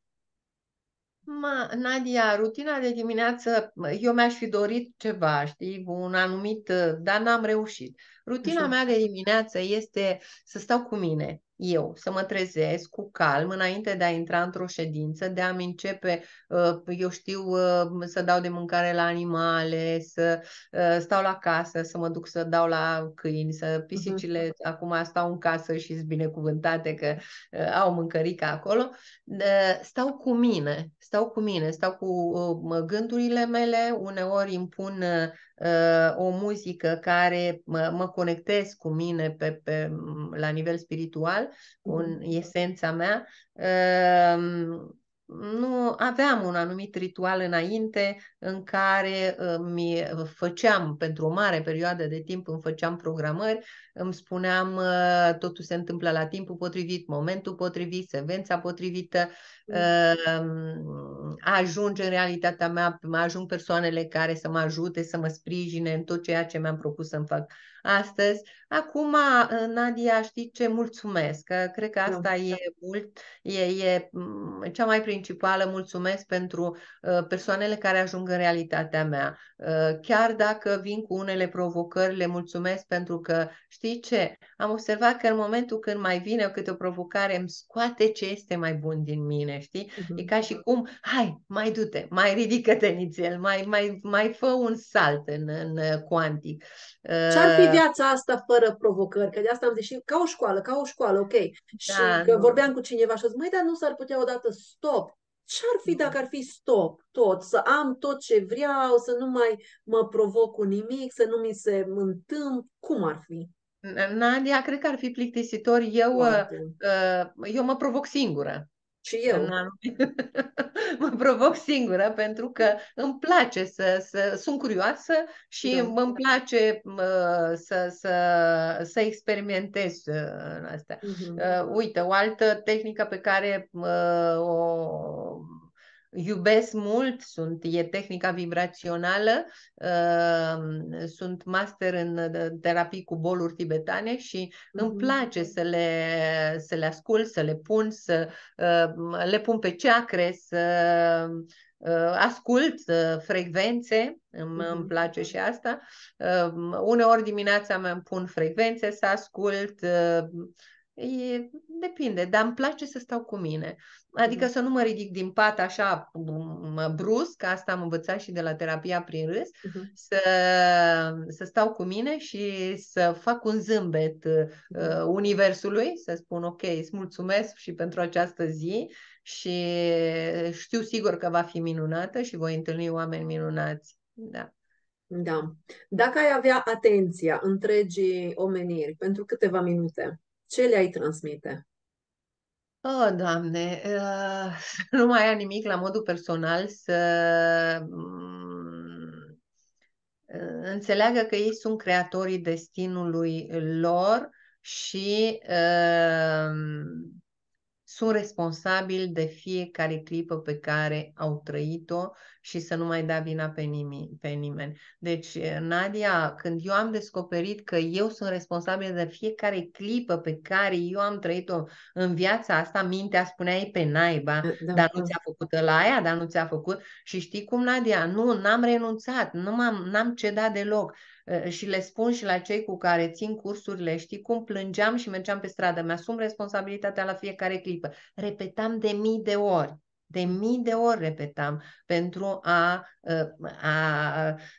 [SPEAKER 1] Ma, Nadia, rutina de dimineață, eu mi-aș fi dorit
[SPEAKER 2] ceva, știi, un anumit, uh, dar n-am reușit. Rutina Așa. mea de dimineață este să stau cu mine, eu, să mă trezesc cu calm înainte de a intra într-o ședință, de a-mi începe, uh, păi, eu știu, uh, să dau de mâncare la animale, să uh, stau la casă, să mă duc să dau la câini, să mm-hmm. pisicile uh-huh. acum stau în casă și sunt binecuvântate că au mâncărica acolo. Stau cu mine, stau cu mine, stau cu gândurile mele, uneori impun Uh, o muzică care mă, mă conectez cu mine pe, pe, mm, la nivel spiritual, mm-hmm. în esența mea, uh, nu aveam un anumit ritual înainte în care uh, mi uh, făceam, pentru o mare perioadă de timp îmi făceam programări, îmi spuneam uh, totul se întâmplă la timpul potrivit, momentul potrivit, sevența potrivită, mm. ajunge în realitatea mea, ajung persoanele care să mă ajute, să mă sprijine în tot ceea ce mi-am propus să-mi fac astăzi. Acum, uh, Nadia, știi ce? Mulțumesc. Cred că asta da. e mult, e, e mm, cea mai principală. Mulțumesc pentru uh, persoanele care ajung în realitatea mea. Uh, chiar dacă vin cu unele provocări, le mulțumesc pentru că, știi ce? Am observat că în momentul când mai vine câte o provocare, îmi scoate ce este mai bun din mine, știi? Uh-huh. E mm-hmm. ca și cum, hai, mai du-te, mai ridică-te nițel, mai, mai, mai fă un
[SPEAKER 1] salt în, în cuantic.
[SPEAKER 2] Ce-ar fi viața
[SPEAKER 1] asta fără provocări, că de asta am zis și ca o școală, ca o școală, ok. Da, și da, că nu. vorbeam cu cineva și a zis, măi, dar nu s-ar putea odată stop. Ce-ar fi da. dacă ar fi stop tot, să am tot ce vreau, să nu mai mă provoc cu nimic, să nu mi se întâmp, cum ar fi? Nadia, cred că ar fi plictisitor. Eu, uh, uh, eu mă provoc singură. Și eu.
[SPEAKER 2] [LAUGHS] mă provoc singură pentru că îmi place să, să sunt curioasă și da. îmi place să, să, să experimentez uh, în asta. Mm-hmm. Uh-huh. Uite, o altă tehnică pe care o iubesc mult, sunt, e tehnica vibrațională, uh, sunt master în terapii cu boluri tibetane și îmi mhm. place să le, să le ascult, să le pun, să uh, le pun pe ceacre, să uh, ascult frecvențe, îmi, mm-hmm. îmi mhm. place și asta. Uneori dimineața mă pun frecvențe să ascult. E, Depinde, dar îmi place să stau cu mine. Adică mm. să nu mă ridic din pat așa brusc, asta am învățat și de la terapia prin râs, mm-hmm. să, să stau cu mine și să fac un zâmbet mm-hmm. uh, universului, să spun ok, îți mulțumesc și pentru această zi și știu sigur că va fi minunată și voi întâlni oameni minunați. Da.
[SPEAKER 1] Da. Dacă ai avea atenția întregii omeniri pentru câteva minute, ce le-ai transmite? Oh, Doamne, uh,
[SPEAKER 2] [LAUGHS] nu mai am nimic la modul personal, să mm, înțeleagă că ei sunt creatorii destinului lor și uh, sunt responsabili de fiecare clipă pe care au trăit-o și să nu mai dea vina pe, nimi, pe nimeni. Deci, eh, Nadia, când eu am descoperit că eu sunt responsabil de fiecare clipă pe care eu am trăit-o în viața asta, mintea spunea e pe naiba, da, da dar nu da. ți-a făcut la aia, dar nu ți-a făcut. Și știi cum, Nadia? Nu, n-am renunțat, nu m-am, n-am cedat deloc. Eh, și le spun și la cei cu care țin cursurile, știi cum plângeam și mergeam pe stradă, mi-asum responsabilitatea la fiecare clipă. Repetam de mii de ori de mii de ori repetam pentru a, eh, a,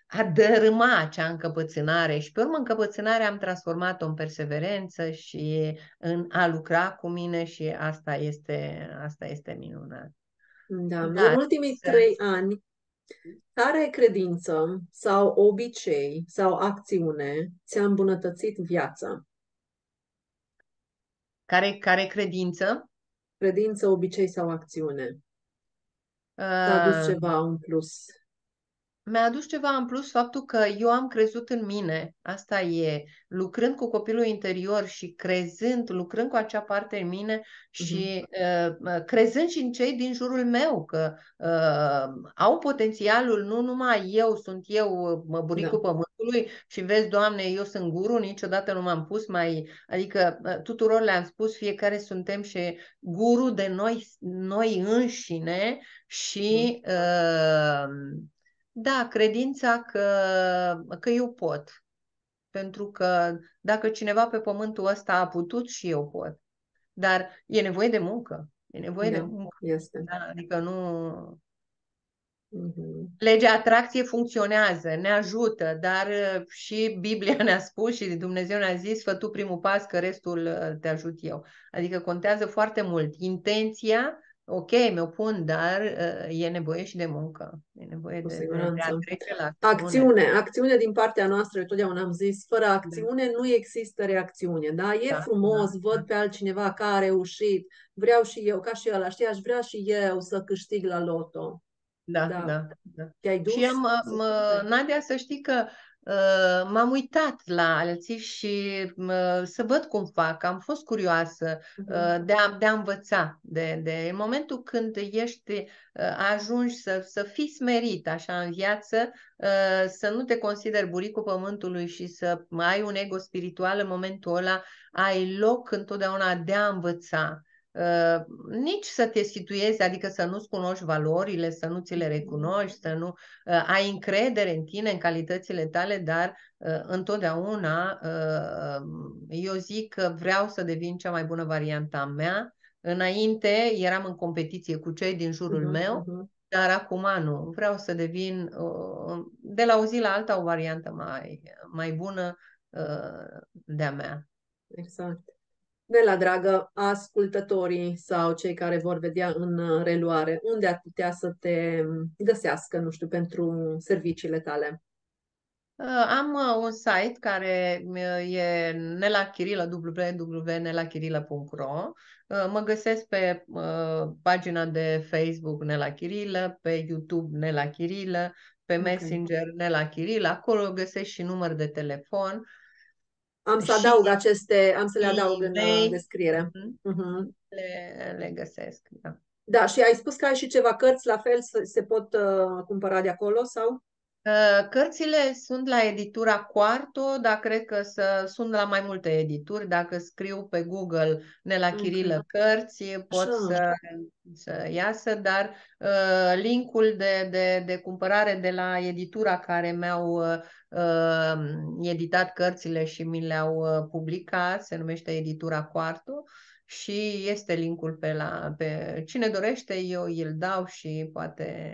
[SPEAKER 2] a dărâma acea încăpățânare și pe urmă încăpățânarea am transformat-o în perseverență și în a lucra cu mine și asta este, asta este minunat. Da, da. în ultimii
[SPEAKER 1] trei ani care credință sau obicei sau acțiune ți-a îmbunătățit viața? Care, care credință? Credință, obicei sau acțiune.
[SPEAKER 2] Uh... A adus ceva în plus mi-a adus ceva în plus faptul că eu am crezut în mine. Asta e, lucrând cu copilul interior și crezând, lucrând cu acea parte în mine și mm-hmm. uh, crezând și în cei din jurul meu că uh, au potențialul, nu numai eu sunt eu, uh, mă buricul da. pământului și vezi, Doamne, eu sunt guru, niciodată nu m-am pus mai, adică uh, tuturor le-am spus, fiecare suntem și guru de noi, noi înșine și mm uh, da, credința că, că eu pot. Pentru că dacă cineva pe pământul ăsta a putut și eu pot. Dar e nevoie de muncă. E nevoie da, de muncă. Este. Da, adică nu...
[SPEAKER 1] Mm-hmm.
[SPEAKER 2] Legea atracției funcționează, ne ajută, dar uh, și Biblia ne-a spus și Dumnezeu ne-a zis, fă tu primul pas că restul uh, te ajut eu. Adică contează foarte mult intenția ok, mi-o pun, dar uh, e nevoie și de
[SPEAKER 1] muncă. E nevoie de, siguranță. de a trece la acțiune. Acțiune, acțiune din partea noastră, eu totdeauna am zis, fără da. acțiune da. nu există reacțiune, da? E da, frumos, da, văd da. pe altcineva care a reușit, vreau și eu, ca și ăla, știi, aș vrea și eu să câștig la loto. Da, da, da. da. Te-ai dus? Și am, mă, Nadia, să știi
[SPEAKER 2] că Ă, m-am uitat la alții și să văd cum fac. Am fost curioasă ă, mm-hmm. de a, de a învăța. De, de, în momentul când ești ă, ajungi să, să fii smerit așa în viață, să nu te consideri buricul pământului și să ai un ego spiritual în momentul ăla, ai loc întotdeauna de a învăța Ă, nici să te situezi, adică să nu-ți cunoști valorile, să nu ți le mm-hmm. recunoști, să nu ă, ai încredere în tine, în calitățile tale, dar ă, întotdeauna eu zic că vreau să devin cea mai bună variantă a mea. Înainte eram în competiție cu cei din jurul uh-huh, meu, mm-hmm. dar acum nu. Vreau să devin de la o zi la alta o variantă mai,
[SPEAKER 1] mai bună de-a mea. Exact de la dragă ascultătorii sau cei care vor vedea în reluare, unde ar putea să te găsească, nu știu, pentru serviciile tale?
[SPEAKER 2] Uh, am uh, un site care uh, e nelachirilă, www.nelachirilă.ro Mă găsesc pe pagina de Facebook Nela Chirilă, pe YouTube Nela Chirilă, pe Messenger okay. Nela Chirilă. Acolo găsești și număr de telefon.
[SPEAKER 1] Am să adaug aceste, am să le adaug în uh, descriere. Mhm. Le, le găsesc, da. Da, și ai spus că ai și ceva cărți, la fel se pot uh, cumpăra de acolo sau? Uh, cărțile
[SPEAKER 2] sunt la editura Quarto, dar cred că să, sunt la mai multe edituri. Dacă scriu pe Google Nela Chirilă mhm. cărți, pot să, să iasă, dar uh, linkul de, de, de cumpărare de la editura care mi-au uh, um, editat cărțile și mi le-au uh, publicat, se numește editura Quarto și este linkul pe la... Pe, cine dorește, eu îl
[SPEAKER 1] dau și poate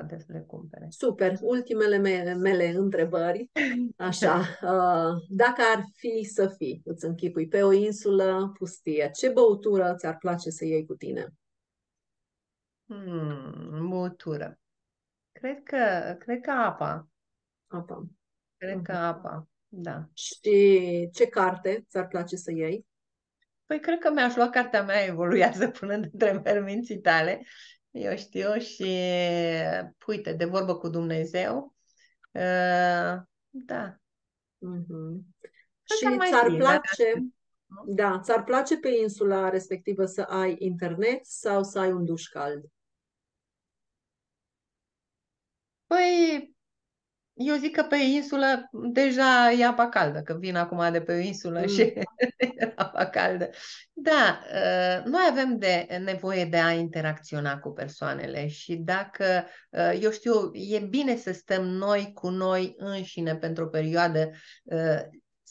[SPEAKER 1] poate să le cumpere. Super! Ultimele mele, mele întrebări. [LAUGHS] Așa, uh, dacă ar fi să fii, îți închipui pe o insulă pustie, ce băutură ți-ar place să iei cu tine? Hmm, băutură. Cred că, cred că apa. Apa. Cred uh-huh. că mhm. apa, da. Și ce carte ți-ar place să iei? Păi cred că mi-aș lua cartea mea Evoluează până între minții tale
[SPEAKER 2] eu știu, și uite, de vorbă cu Dumnezeu. Uh, da. Uh-huh.
[SPEAKER 1] Și ți-ar zi, place, da, da, ți-ar place pe insula respectivă să ai internet sau să ai un duș cald? Păi, eu zic că pe
[SPEAKER 2] insulă deja e apa caldă, că vin acum de pe insulă mm. și [LAUGHS] apa caldă. Da, ă, noi avem de nevoie de a interacționa cu persoanele și dacă, ă, eu știu, e bine să stăm noi cu noi înșine pentru o perioadă ă,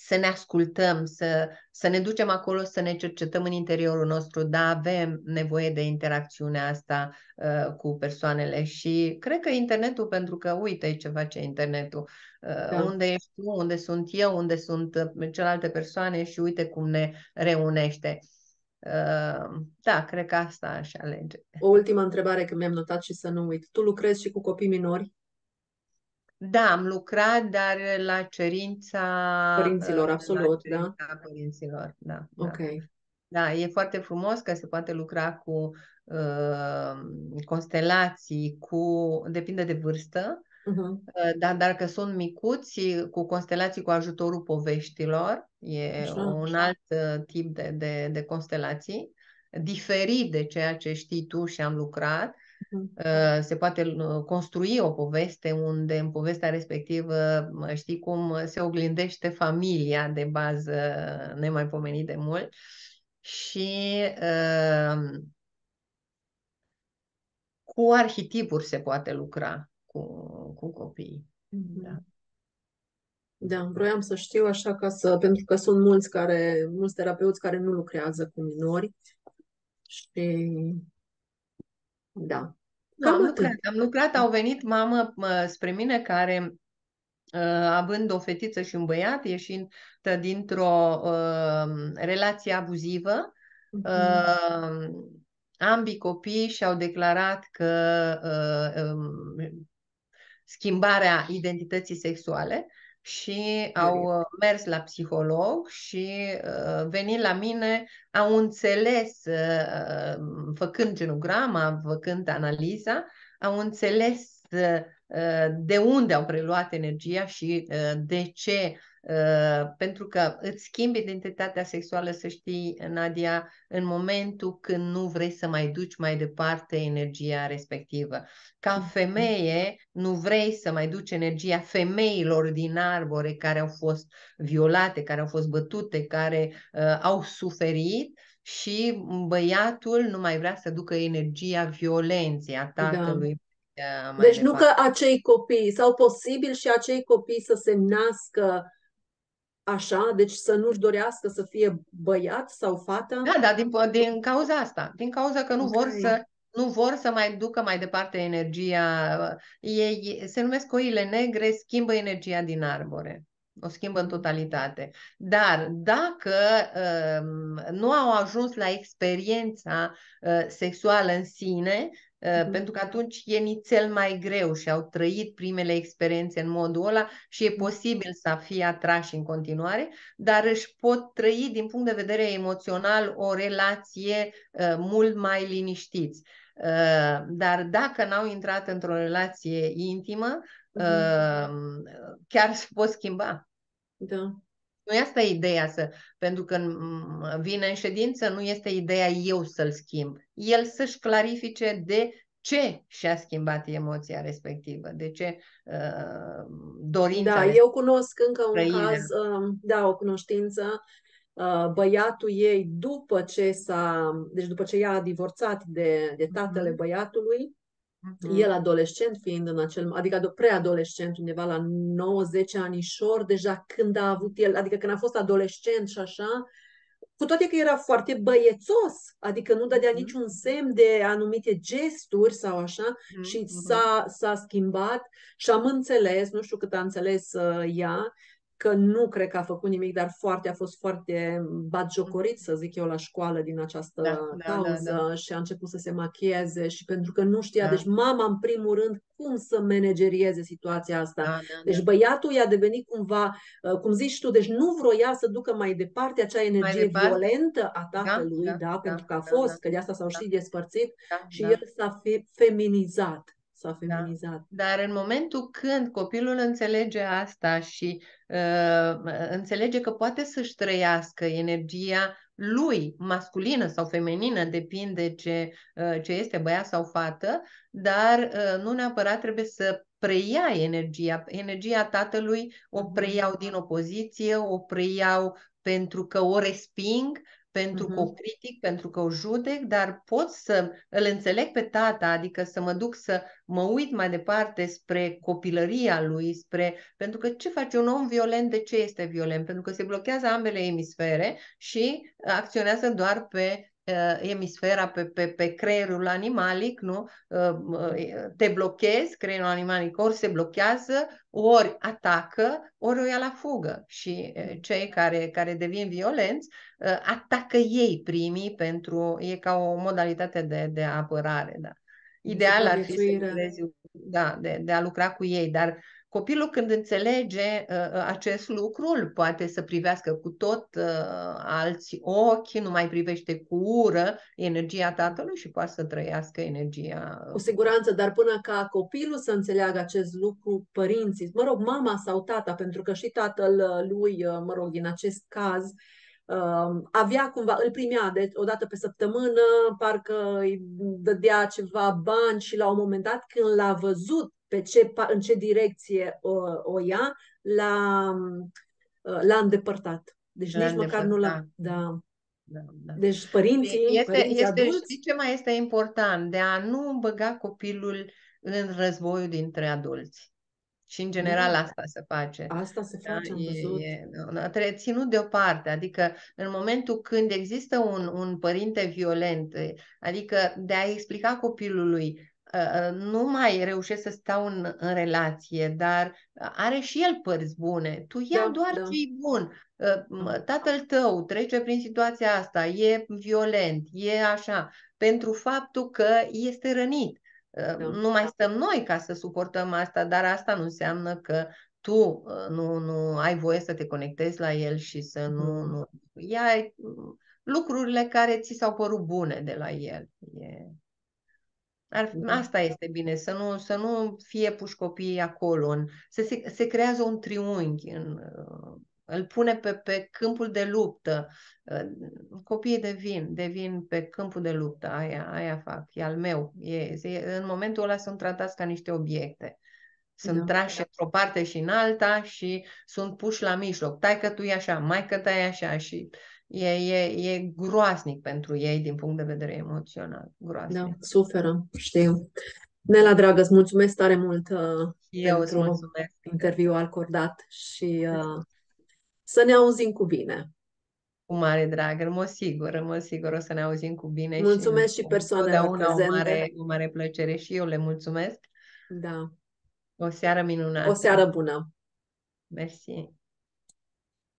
[SPEAKER 2] să ne ascultăm, să, să ne ducem acolo, să ne cercetăm în interiorul nostru, dar avem nevoie de interacțiunea asta uh, cu persoanele și cred că internetul, pentru că uite ce face internetul, uh, da. unde ești tu, unde sunt eu, unde sunt uh, celelalte persoane și uite cum ne reunește. Uh, da, cred că asta aș alege.
[SPEAKER 1] O ultimă întrebare că mi-am notat și să nu uit. Tu lucrezi și cu copii minori? Da, am lucrat,
[SPEAKER 2] dar la cerința părinților, uh, absolut, da. cerința da? părinților, da. da. Ok. Da. da, e foarte frumos că se poate lucra cu uh, constelații, cu depinde de vârstă, uh-huh. uh, dar dacă sunt micuți, cu constelații cu ajutorul poveștilor, e Așa. un alt uh, tip de, de, de constelații, diferit de ceea ce știi tu și am lucrat, Mm-hmm. Uh, se poate uh, construi o poveste unde în povestea respectivă știi cum se oglindește familia de bază nemaipomenit de mult și uh, cu arhetipuri se poate lucra cu, cu copiii.
[SPEAKER 1] Mm-hmm. Da. Da, vroiam să știu așa ca să, pentru că sunt mulți care, mulți terapeuți care nu lucrează cu minori și da.
[SPEAKER 2] da că am lucrat. am lucrat, au venit mamă spre mine care, ă, având o fetiță și un băiat, ieșind dintr-o uh, relație abuzivă,
[SPEAKER 1] uh
[SPEAKER 2] ambii copii și-au declarat că uh, um, schimbarea identității sexuale și au uh, mers la psiholog și uh, venit la mine, au înțeles, uh, uh, făcând genograma, făcând analiza, au înțeles de unde au preluat energia și de ce Uh, pentru că îți schimbi identitatea sexuală, să știi, Nadia, în momentul când nu vrei să mai duci mai departe energia respectivă. Ca mm-hmm. femeie, nu vrei să mai duci energia femeilor din arbore care au fost violate, care au fost bătute, care uh, au suferit și băiatul nu mai vrea să ducă energia violenței a da. tatălui.
[SPEAKER 1] Da. Mai deci departe. nu că acei copii, sau posibil și acei copii să se nască Așa, deci să nu-și dorească să fie băiat sau fată? Da, da, din, din cauza asta. Din cauza că nu okay. vor să nu vor să mai
[SPEAKER 2] ducă mai departe energia. Ei se numesc oile negre, schimbă energia din arbore. O schimbă în totalitate. Dar dacă uh, nu au ajuns la experiența uh, sexuală în sine, mm. pentru că atunci e nițel mai greu și au trăit primele experiențe în modul ăla și e mhm. posibil să fie atrași în continuare, dar își pot trăi din punct de vedere emoțional o relație uh, mult mai liniștiți. Uh, dar dacă n-au intrat într-o relație intimă, mm. chiar se pot schimba. Da. Nu asta e ideea să, pentru că vine în ședință, nu este ideea eu să-l schimb. El să-și clarifice de ce și-a schimbat emoția respectivă, de ce uh, dorința. Da, eu
[SPEAKER 1] cunosc încă un trăire. caz, uh, da, o cunoștință, uh, băiatul ei după ce s-a, deci după ce ea a divorțat de, de tatăle mm-hmm. băiatului, Uh-huh. El adolescent fiind în acel, adică preadolescent undeva la 90 ani, șor, deja când a avut el, adică când a fost adolescent și așa, cu toate că era foarte băiețos, adică nu dădea uh-huh. niciun semn de anumite gesturi sau așa uh-huh. și s-a, s-a schimbat și am înțeles, nu știu cât a înțeles uh, ea, că nu cred că a făcut nimic, dar foarte a fost foarte bagiocorit, să zic eu, la școală din această da, cauză da, da, da. și a început să se machieze și pentru că nu știa, da. deci mama în primul rând cum să managerieze situația asta. Da, da, da. Deci băiatul i-a devenit cumva, uh, cum zici tu, deci nu vroia să ducă mai departe acea energie departe. violentă a da, tatălui, da, da, da, da pentru că a da, da, fost, da, că de asta s-au da, și despărțit da, și da. el s-a feminizat s-a da. feminizat. Da? Dar în momentul când copilul înțelege asta
[SPEAKER 2] și uh, înțelege că poate să-și trăiască energia lui, masculină sau feminină, depinde ce, uh, ce este băiat sau fată, dar uh, nu neapărat trebuie să preia energia. Energia tatălui o mhm. preiau din opoziție, o preiau pentru că o resping, pentru uh-huh. că mm-hmm. o critic, pentru că o judec, dar pot să îl înțeleg pe tata, adică să mă duc să mă uit mai departe spre copilăria lui, spre pentru că ce face un om violent, de ce este violent? Pentru că se blochează ambele emisfere și acționează doar pe Uh, emisfera pe, pe, pe creierul animalic, nu? Uh, uh, te blochezi, creierul animalic ori se blochează, ori atacă, ori o ia la fugă. Și cei care, care devin violenți atacă ei primii pentru, e ca o modalitate de, de apărare, da.
[SPEAKER 1] Ideal ar fi să
[SPEAKER 2] da, de, de a lucra cu ei, dar Copilul când înțelege uh, uh, acest lucru, îl poate să privească cu tot uh, alți ochi, nu mai privește cu ură energia tatălui și poate să trăiască energia. Cu
[SPEAKER 1] siguranță, dar până ca copilul să înțeleagă acest lucru, părinții, mă rog, mama sau tata, pentru că și tatăl lui, mă rog, în acest caz, um, avea cumva, îl primea de, deci, o dată pe săptămână, parcă îi dădea ceva bani și la un moment dat când l-a văzut pe ce, în ce direcție o, o ia, l-a, uh, l-a îndepărtat. Deci l-a nici îndepărtat. măcar nu l-a... Da. Da, da. Deci părinții, este, părinții este, adulți... Știi
[SPEAKER 2] ce mai este important? De a nu băga copilul în războiul dintre adulți. Și în general da. asta se face. Asta se da, face, da, am văzut. Trebuie ținut deoparte, adică în momentul când există un, un părinte violent, adică de a explica copilului Uh, nu mai reușesc să stau în, în relație, dar uh, are și el părți bune. Tu ia da, doar da. ce-i bun. Uh, tatăl tău trece prin situația asta, e violent, e așa, pentru faptul că este rănit. Da. Nu mai stăm noi ca să suportăm asta, dar asta nu înseamnă că tu nu, nu ai voie să te conectezi la el și să da. nu, nu ia lucrurile care ți s-au părut bune de la el. Yeah. Ar, da. asta este bine, să nu, să nu fie puși copiii acolo. În, să se, se creează un triunghi, în, uh, îl pune pe, pe câmpul de luptă. Uh, copiii devin, devin pe câmpul de luptă, aia, aia fac, e al meu. E, e, în momentul ăla sunt tratați ca niște obiecte. Sunt da. trași într-o parte și în alta și sunt puși la mijloc. Tai că tu e așa, mai că tai așa și uh, E, e, e
[SPEAKER 1] groasnic pentru ei din punct de vedere emoțional. Groasnic. Da, suferă, știu. Nela, dragă, îți mulțumesc tare mult uh, Eu pentru mulțumesc. interviul acordat și uh, să ne auzim cu bine. Cu mare drag, în mod
[SPEAKER 2] sigur, în mod sigur o să ne auzim cu bine. Mulțumesc și, și persoanele prezente. O mare, o mare plăcere și eu le mulțumesc. Da. O seară minunată. O seară bună. Mersi.